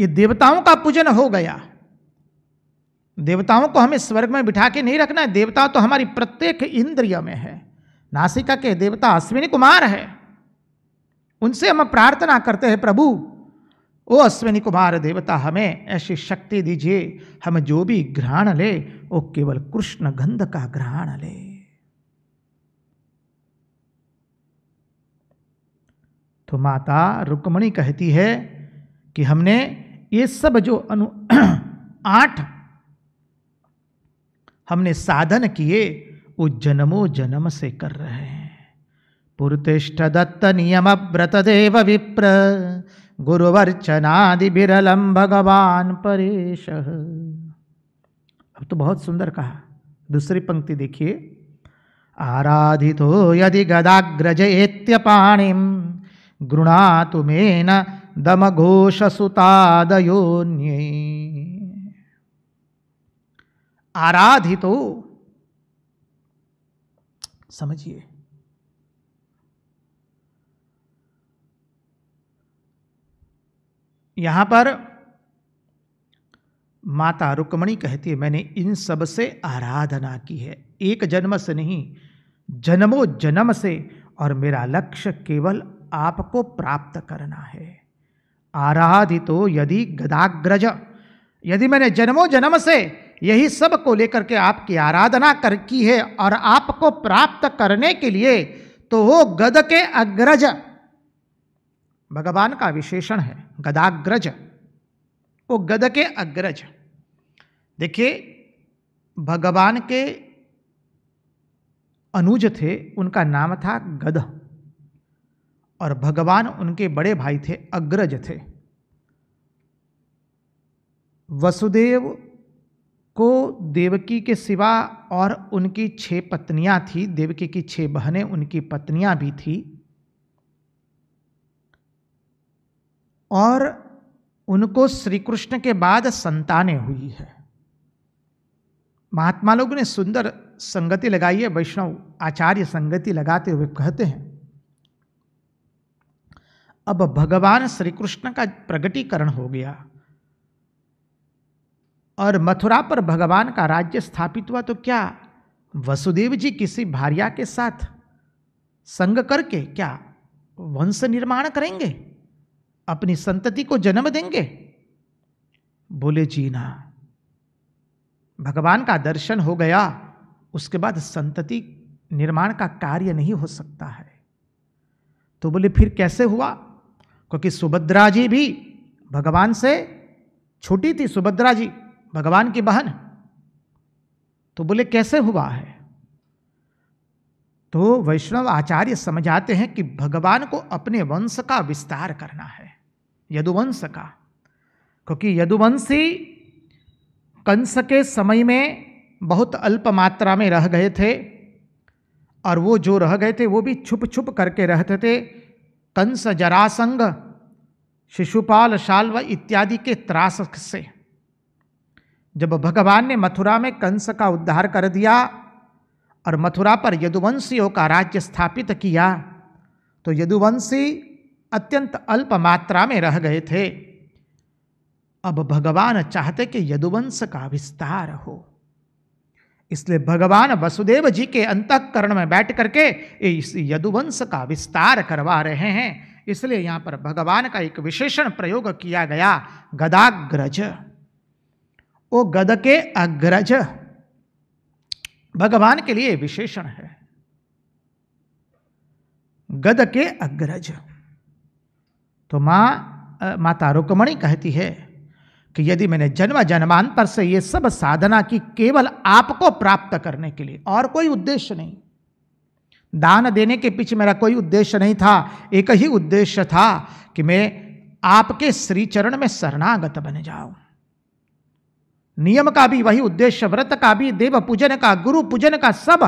S1: ये देवताओं का पूजन हो गया देवताओं को हमें स्वर्ग में बिठा के नहीं रखना है देवता तो हमारी प्रत्येक इंद्रिय में है नासिका के देवता अश्विनी कुमार है उनसे हम प्रार्थना करते हैं प्रभु ओ अश्विनी कुमार देवता हमें ऐसी शक्ति दीजिए हम जो भी घ्राण ले वो केवल कृष्ण गंध का घ्राण ले तो माता रुक्मणी कहती है कि हमने ये सब जो अनु आठ हमने साधन किए वो जन्मों जन्म से कर रहे हैं देव विप्र बिरलम भगवान परेश अब तो बहुत सुंदर कहा दूसरी पंक्ति देखिए आराधितो यदि गदाग्रज एत्यपाणिम दम घोष दमघोषसुतादयोन्ये आराधितो समझिए यहाँ पर माता रुक्मणी कहती है मैंने इन सब से आराधना की है एक जन्म से नहीं जन्मों जन्म से और मेरा लक्ष्य केवल आपको प्राप्त करना है आराधितो यदि गदाग्रज यदि मैंने जन्मों जन्म से यही सब को लेकर के आपकी आराधना कर की है और आपको प्राप्त करने के लिए तो वो गद के अग्रज भगवान का विशेषण है गदाग्रज वो गद के अग्रज देखिए भगवान के अनुज थे उनका नाम था गद और भगवान उनके बड़े भाई थे अग्रज थे वसुदेव को देवकी के सिवा और उनकी छह पत्नियां थी देवकी की छह बहनें उनकी पत्नियां भी थी और उनको श्री कृष्ण के बाद संतानें हुई है महात्मा लोग ने सुंदर संगति लगाई है वैष्णव आचार्य संगति लगाते हुए कहते हैं अब भगवान श्री कृष्ण का प्रगटीकरण हो गया और मथुरा पर भगवान का राज्य स्थापित हुआ तो क्या वसुदेव जी किसी भार्या के साथ संग करके क्या वंश निर्माण करेंगे अपनी संतति को जन्म देंगे बोले जी ना भगवान का दर्शन हो गया उसके बाद संतति निर्माण का कार्य नहीं हो सकता है तो बोले फिर कैसे हुआ क्योंकि सुभद्रा जी भी भगवान से छोटी थी सुभद्रा जी भगवान की बहन तो बोले कैसे हुआ है तो वैष्णव आचार्य समझाते हैं कि भगवान को अपने वंश का विस्तार करना है यदुवंश का क्योंकि यदुवंशी कंस के समय में बहुत अल्प मात्रा में रह गए थे और वो जो रह गए थे वो भी छुप छुप करके रहते थे कंस जरासंग शिशुपाल शाल्व इत्यादि के त्रास से जब भगवान ने मथुरा में कंस का उद्धार कर दिया और मथुरा पर यदुवंशियों का राज्य स्थापित किया तो यदुवंशी अत्यंत अल्प मात्रा में रह गए थे अब भगवान चाहते कि यदुवंश का विस्तार हो इसलिए भगवान वसुदेव जी के अंतकरण में बैठ करके इस यदुवंश का विस्तार करवा रहे हैं इसलिए यहां पर भगवान का एक विशेषण प्रयोग किया गया गदाग्रज वो गद के अग्रज भगवान के लिए विशेषण है गद के अग्रज तो माँ माता रुकमणी कहती है कि यदि मैंने जन्म जन्मांतर से ये सब साधना की केवल आपको प्राप्त करने के लिए और कोई उद्देश्य नहीं दान देने के पीछे मेरा कोई उद्देश्य नहीं था एक ही उद्देश्य था कि मैं आपके श्री चरण में शरणागत बन जाऊं नियम का भी वही उद्देश्य व्रत का भी देव पूजन का गुरु पूजन का सब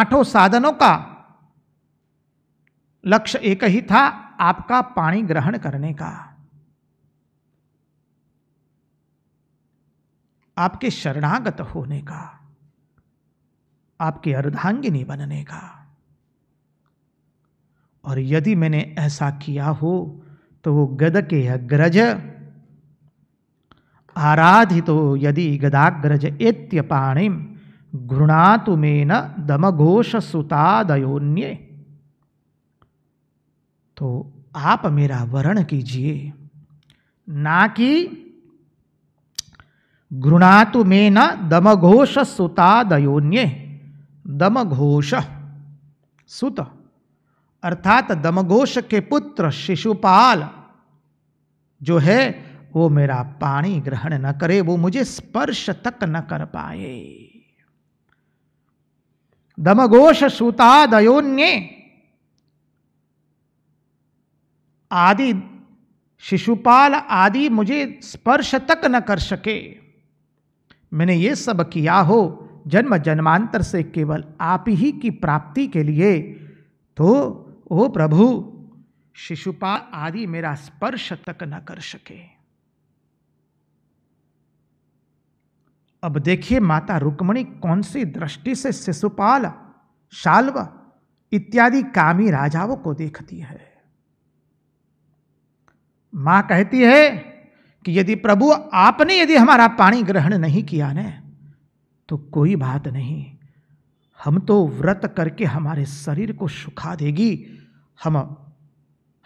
S1: आठों साधनों का लक्ष्य एक ही था आपका पानी ग्रहण करने का आपके शरणागत होने का आपके अर्धांगिनी बनने का और यदि मैंने ऐसा किया हो तो वो गद के अग्रज आराधितो यदि गदाग्रज एत्य पाणी घृणातु में न दमघोष सुतादयोन्ये तो आप मेरा वरण कीजिए ना कि घृणातु में न दमघोष सुतादयोन्य दमघोष सुत अर्थात दमघोष के पुत्र शिशुपाल जो है वो मेरा पानी ग्रहण न करे वो मुझे स्पर्श तक न कर पाए दमघोष सुतादयोन्य आदि शिशुपाल आदि मुझे स्पर्श तक न कर सके मैंने ये सब किया हो जन्म जन्मांतर से केवल आप ही की प्राप्ति के लिए तो ओ प्रभु शिशुपाल आदि मेरा स्पर्श तक न कर सके अब देखिए माता रुक्मणी कौन सी दृष्टि से शिशुपाल शाल्व इत्यादि कामी राजाओं को देखती है माँ कहती है कि यदि प्रभु आपने यदि हमारा पानी ग्रहण नहीं किया ने तो कोई बात नहीं हम तो व्रत करके हमारे शरीर को सुखा देगी हम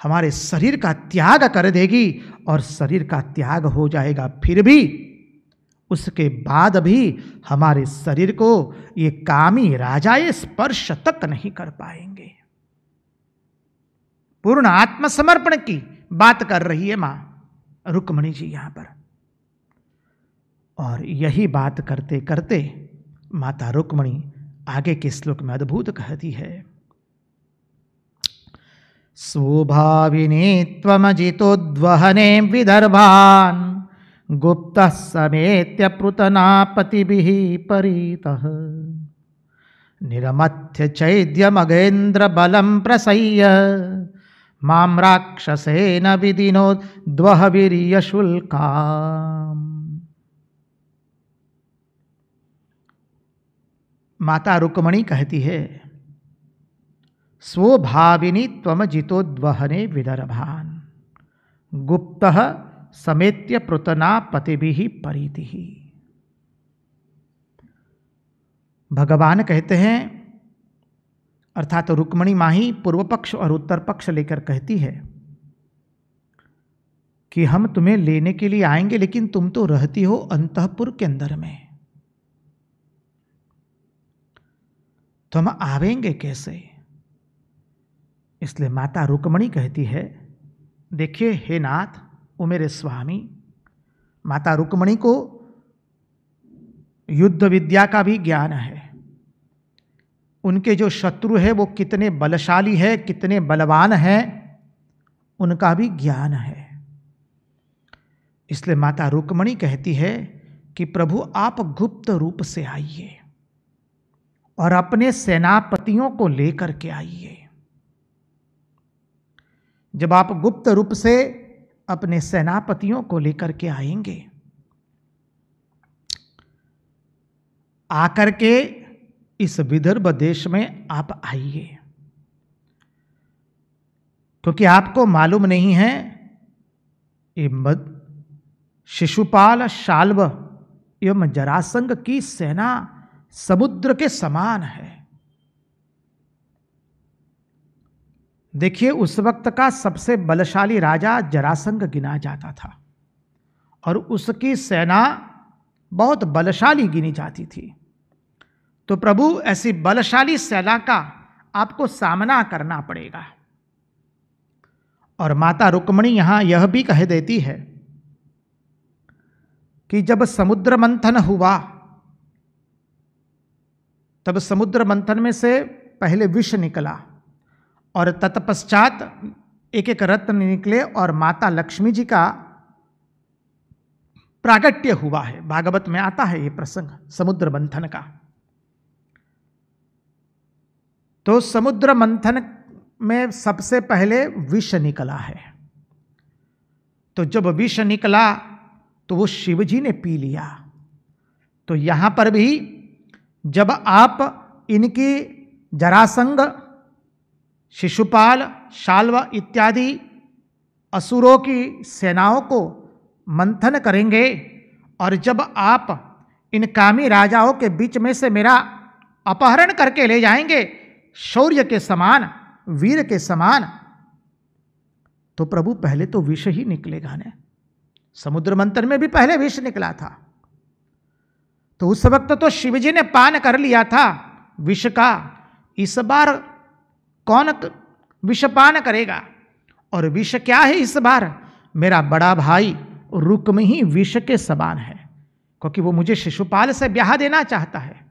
S1: हमारे शरीर का त्याग कर देगी और शरीर का त्याग हो जाएगा फिर भी उसके बाद भी हमारे शरीर को ये कामी राजा ये स्पर्श तक नहीं कर पाएंगे पूर्ण आत्मसमर्पण की बात कर रही है मां रुक्मणी जी यहां पर और यही बात करते करते माता रुक्मणी आगे के श्लोक में अद्भुत कहती है स्वभाविने त्वमजितोद्वहने गुप्त गुप्तः समेत्य पृतनापतिभिः परीत निरमथ्य बलम प्रसय्य माम राक्षसे विदिनो द्वहवीर्यशुल्का माता रुक्मणी कहती है स्वभाविनी तम जितोद्वहने विदर्भान गुप्त समेत्य पृतना पतिभि परीति भगवान कहते हैं अर्थात रुक्मणी माही पूर्व पक्ष और उत्तर पक्ष लेकर कहती है कि हम तुम्हें लेने के लिए आएंगे लेकिन तुम तो रहती हो अंतपुर के अंदर में तो हम आवेंगे कैसे इसलिए माता रुक्मणी कहती है देखिए हे नाथ वो मेरे स्वामी माता रुक्मणी को युद्ध विद्या का भी ज्ञान है उनके जो शत्रु है वो कितने बलशाली है कितने बलवान हैं उनका भी ज्ञान है इसलिए माता रुक्मणी कहती है कि प्रभु आप गुप्त रूप से आइए और अपने सेनापतियों को लेकर के आइए जब आप गुप्त रूप से अपने सेनापतियों को लेकर के आएंगे आकर के इस विदर्भ देश में आप आइए क्योंकि आपको मालूम नहीं है ये मद शिशुपाल शाल्व एवं जरासंघ की सेना समुद्र के समान है देखिए उस वक्त का सबसे बलशाली राजा जरासंघ गिना जाता था और उसकी सेना बहुत बलशाली गिनी जाती थी तो प्रभु ऐसी बलशाली सेना का आपको सामना करना पड़ेगा और माता रुक्मणी यहां यह भी कह देती है कि जब समुद्र मंथन हुआ तब समुद्र मंथन में से पहले विष निकला और तत्पश्चात एक एक रत्न निकले और माता लक्ष्मी जी का प्रागट्य हुआ है भागवत में आता है ये प्रसंग समुद्र मंथन का तो समुद्र मंथन में सबसे पहले विष निकला है तो जब विष निकला तो वो शिव जी ने पी लिया तो यहाँ पर भी जब आप इनकी जरासंग शिशुपाल शाल्व इत्यादि असुरों की सेनाओं को मंथन करेंगे और जब आप इन कामी राजाओं के बीच में से मेरा अपहरण करके ले जाएंगे शौर्य के समान वीर के समान तो प्रभु पहले तो विष ही निकलेगा ने समुद्र मंथन में भी पहले विष निकला था तो उस वक्त तो शिवजी ने पान कर लिया था विष का इस बार कौन विष पान करेगा और विष क्या है इस बार मेरा बड़ा भाई रुक्म ही विष के समान है क्योंकि वो मुझे शिशुपाल से ब्याह देना चाहता है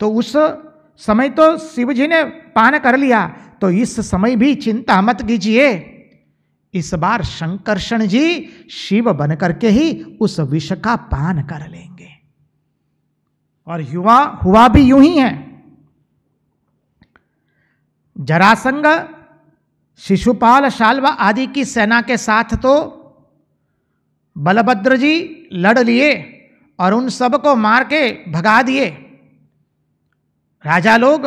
S1: तो उस समय तो शिव जी ने पान कर लिया तो इस समय भी चिंता मत कीजिए इस बार शंकरषण जी शिव बनकर के ही उस विष का पान कर लेंगे और युवा हुआ भी यूं ही है जरासंग शिशुपाल शाल्वा आदि की सेना के साथ तो बलभद्र जी लड़ लिए और उन सब को मार के भगा दिए राजा लोग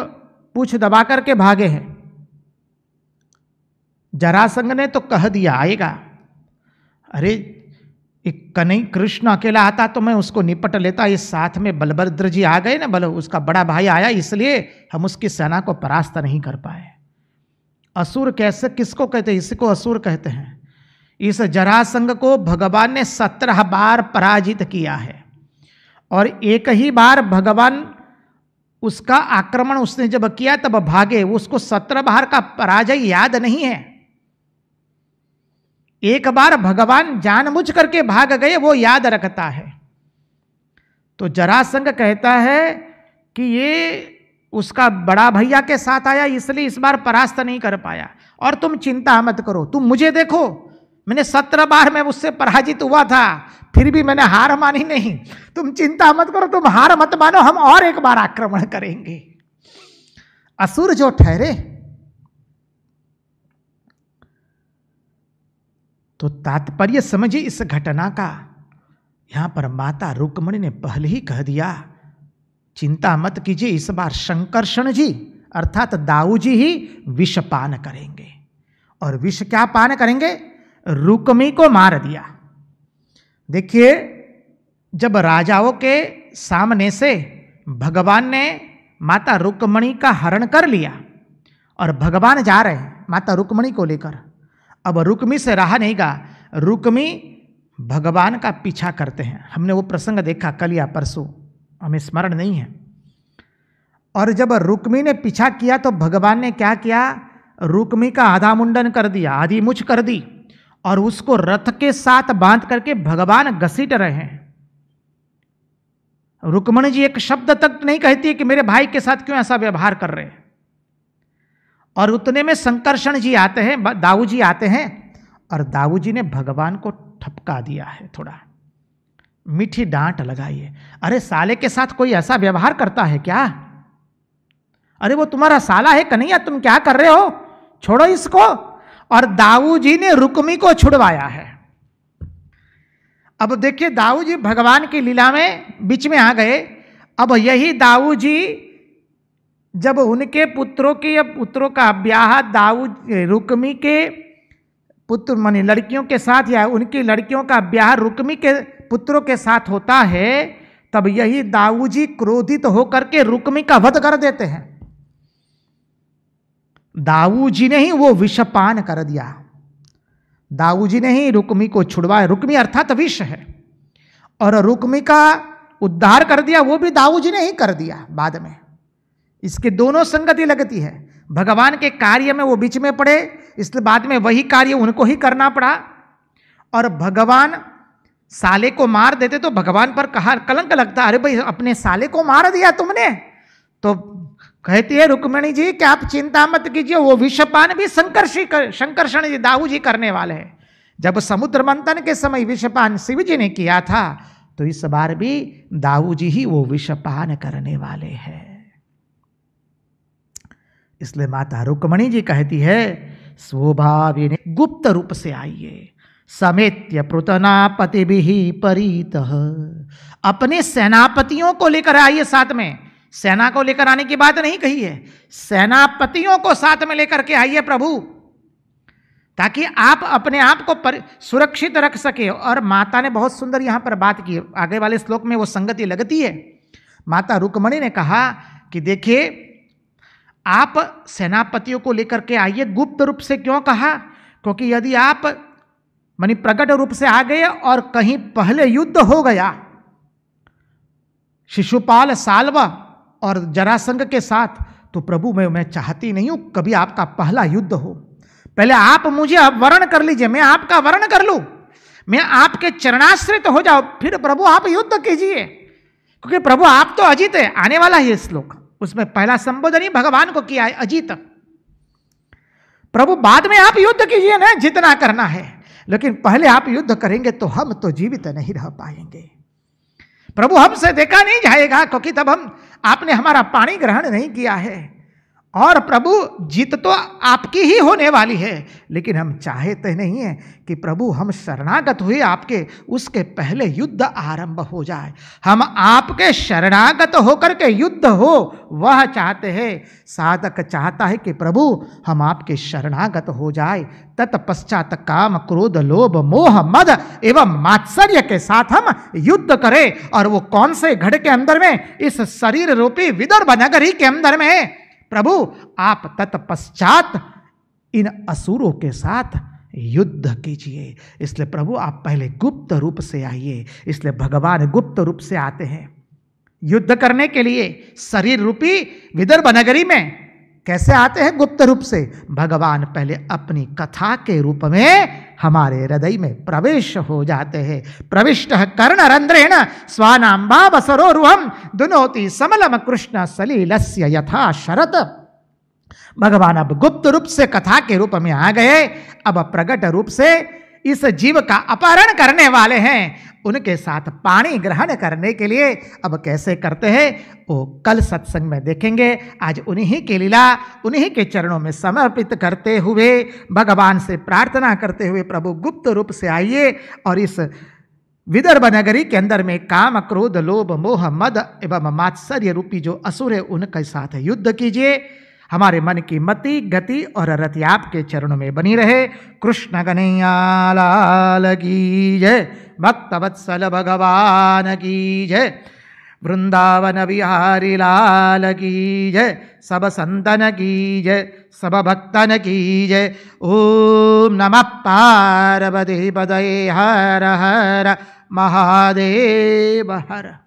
S1: पूछ दबा करके भागे हैं जरासंघ ने तो कह दिया आएगा अरे एक कन्हई कृष्ण अकेला आता तो मैं उसको निपट लेता ये साथ में बलभद्र जी आ गए ना बल उसका बड़ा भाई आया इसलिए हम उसकी सेना को परास्त नहीं कर पाए असुर कैसे किसको कहते हैं इसको असुर कहते हैं इस जरासंघ को भगवान ने सत्रह बार पराजित किया है और एक ही बार भगवान उसका आक्रमण उसने जब किया तब भागे उसको सत्रह बार का पराजय याद नहीं है एक बार भगवान जानबूझ करके भाग गए वो याद रखता है तो जरासंग कहता है कि ये उसका बड़ा भैया के साथ आया इसलिए इस बार परास्त नहीं कर पाया और तुम चिंता मत करो तुम मुझे देखो मैंने सत्रह बार में उससे पराजित हुआ था फिर भी मैंने हार मानी नहीं तुम चिंता मत करो तुम हार मत मानो हम और एक बार आक्रमण करेंगे असुर जो ठहरे तो तात्पर्य समझी इस घटना का यहां पर माता रुक्मणी ने पहले ही कह दिया चिंता मत कीजिए इस बार शंकर्षण जी अर्थात दाऊ जी ही विष पान करेंगे और विष क्या पान करेंगे रुकमी को मार दिया देखिए जब राजाओं के सामने से भगवान ने माता रुक्मणी का हरण कर लिया और भगवान जा रहे हैं माता रुक्मणी को लेकर अब रुक्मी से रहा नहीं गा रुक्मी भगवान का पीछा करते हैं हमने वो प्रसंग देखा कल या परसों हमें स्मरण नहीं है और जब रुक्मी ने पीछा किया तो भगवान ने क्या किया रुक्मी का आधा मुंडन कर दिया आधी मुछ कर दी और उसको रथ के साथ बांध करके भगवान घसीट रहे हैं रुक्मणी जी एक शब्द तक नहीं कहती कि मेरे भाई के साथ क्यों ऐसा व्यवहार कर रहे और उतने में संकर्षण जी आते हैं दाऊ जी आते हैं और दाऊ जी ने भगवान को ठपका दिया है थोड़ा मीठी डांट लगाई है अरे साले के साथ कोई ऐसा व्यवहार करता है क्या अरे वो तुम्हारा साला है कन्हैया तुम क्या कर रहे हो छोड़ो इसको और दाऊ जी ने रुक्मी को छुड़वाया है अब देखिए दाऊ जी भगवान की लीला में बीच में आ गए अब यही दाऊ जी जब उनके पुत्रों के या पुत्रों का ब्याह दाऊ रुक्मी के पुत्र मानी लड़कियों के साथ या उनकी लड़कियों का ब्याह रुक्मी के पुत्रों के साथ होता है तब यही दाऊ जी क्रोधित होकर के रुक्मी का वध कर देते हैं दाऊ जी ने ही वो विषपान कर दिया दाऊ जी ने ही रुक्मी को छुड़वाया रुक्मी अर्थात विष है और रुक्मी का उद्धार कर दिया वो भी दाऊ जी ने ही कर दिया बाद में इसके दोनों संगति लगती है भगवान के कार्य में वो बीच में पड़े इसलिए बाद में वही कार्य उनको ही करना पड़ा और भगवान साले को मार देते तो भगवान पर कहा कलंक लगता अरे भाई अपने साले को मार दिया तुमने तो कहती है रुक्मणी जी कि आप चिंता मत कीजिए वो विषपान भी संकर्षी कर, संकर्षण जी दाऊ जी करने वाले हैं जब समुद्र मंथन के समय विषपान शिव जी ने किया था तो इस बार भी दाऊ जी ही वो विषपान करने वाले हैं इसलिए माता रुक्मणी जी कहती है स्वभाव गुप्त रूप से आइए समेत्य पति भी परीत अपने सेनापतियों को लेकर आइए साथ में सेना को लेकर आने की बात नहीं कही है सेनापतियों को साथ में लेकर के आइए प्रभु ताकि आप अपने आप को पर सुरक्षित रख सके और माता ने बहुत सुंदर यहां पर बात की आगे वाले श्लोक में वो संगति लगती है माता रुकमणि ने कहा कि देखिए आप सेनापतियों को लेकर के आइए गुप्त रूप से क्यों कहा क्योंकि यदि आप मानी प्रकट रूप से आ गए और कहीं पहले युद्ध हो गया शिशुपाल सालवा और जरासंघ के साथ तो प्रभु मैं मैं चाहती नहीं हूं कभी आपका पहला युद्ध हो पहले आप मुझे अब वर्ण कर लीजिए मैं आपका वर्ण कर लू मैं आपके चरणाश्रित हो जाओ फिर प्रभु आप युद्ध कीजिए क्योंकि प्रभु आप तो अजीत है आने वाला ही श्लोक उसमें पहला संबोधन ही भगवान को किया है अजीत प्रभु बाद में आप युद्ध कीजिए ना जितना करना है लेकिन पहले आप युद्ध करेंगे तो हम तो जीवित नहीं रह पाएंगे प्रभु हमसे देखा नहीं जाएगा क्योंकि तब हम आपने हमारा पानी ग्रहण नहीं किया है और प्रभु जीत तो आपकी ही होने वाली है लेकिन हम चाहे तो नहीं है कि प्रभु हम शरणागत हुए आपके उसके पहले युद्ध आरंभ हो जाए हम आपके शरणागत होकर के युद्ध हो वह चाहते हैं साधक चाहता है कि प्रभु हम आपके शरणागत हो जाए तत्पश्चात काम क्रोध लोभ मोह मद एवं मात्सर्य के साथ हम युद्ध करें और वो कौन से घड़ के अंदर में इस शरीर रूपी विदर्भ नगरी के अंदर में प्रभु आप तत्पश्चात इन असुरों के साथ युद्ध कीजिए इसलिए प्रभु आप पहले गुप्त रूप से आइए इसलिए भगवान गुप्त रूप से आते हैं युद्ध करने के लिए शरीर रूपी विदर्भ नगरी में कैसे आते हैं गुप्त रूप से भगवान पहले अपनी कथा के रूप में हमारे हृदय में प्रवेश हो जाते हैं प्रविष्ट कर्ण रंध्रेण बाब सरोम दुनोति समलम कृष्ण सलीलस्य यथा शरत भगवान अब गुप्त रूप से कथा के रूप में आ गए अब प्रकट रूप से इस जीव का अपहरण करने वाले हैं उनके साथ पानी ग्रहण करने के लिए अब कैसे करते हैं वो कल सत्संग में देखेंगे आज उन्हीं के लीला उन्हीं के चरणों में समर्पित करते हुए भगवान से प्रार्थना करते हुए प्रभु गुप्त रूप से आइए और इस विदर्भ नगरी के अंदर में काम क्रोध लोभ मोह मद एवं मात्सर्य रूपी जो असुर है उनके साथ युद्ध कीजिए हमारे मन की मति गति और रति आपके चरणों में बनी रहे कृष्ण कन्हैया लाल की जय भक्त वत्सल भगवान की जय वृंदावन बिहारी लाल की जय सब संतन की जय सब भक्तन की जय ओम नमः पार्वती पदय हर हर महादेव हर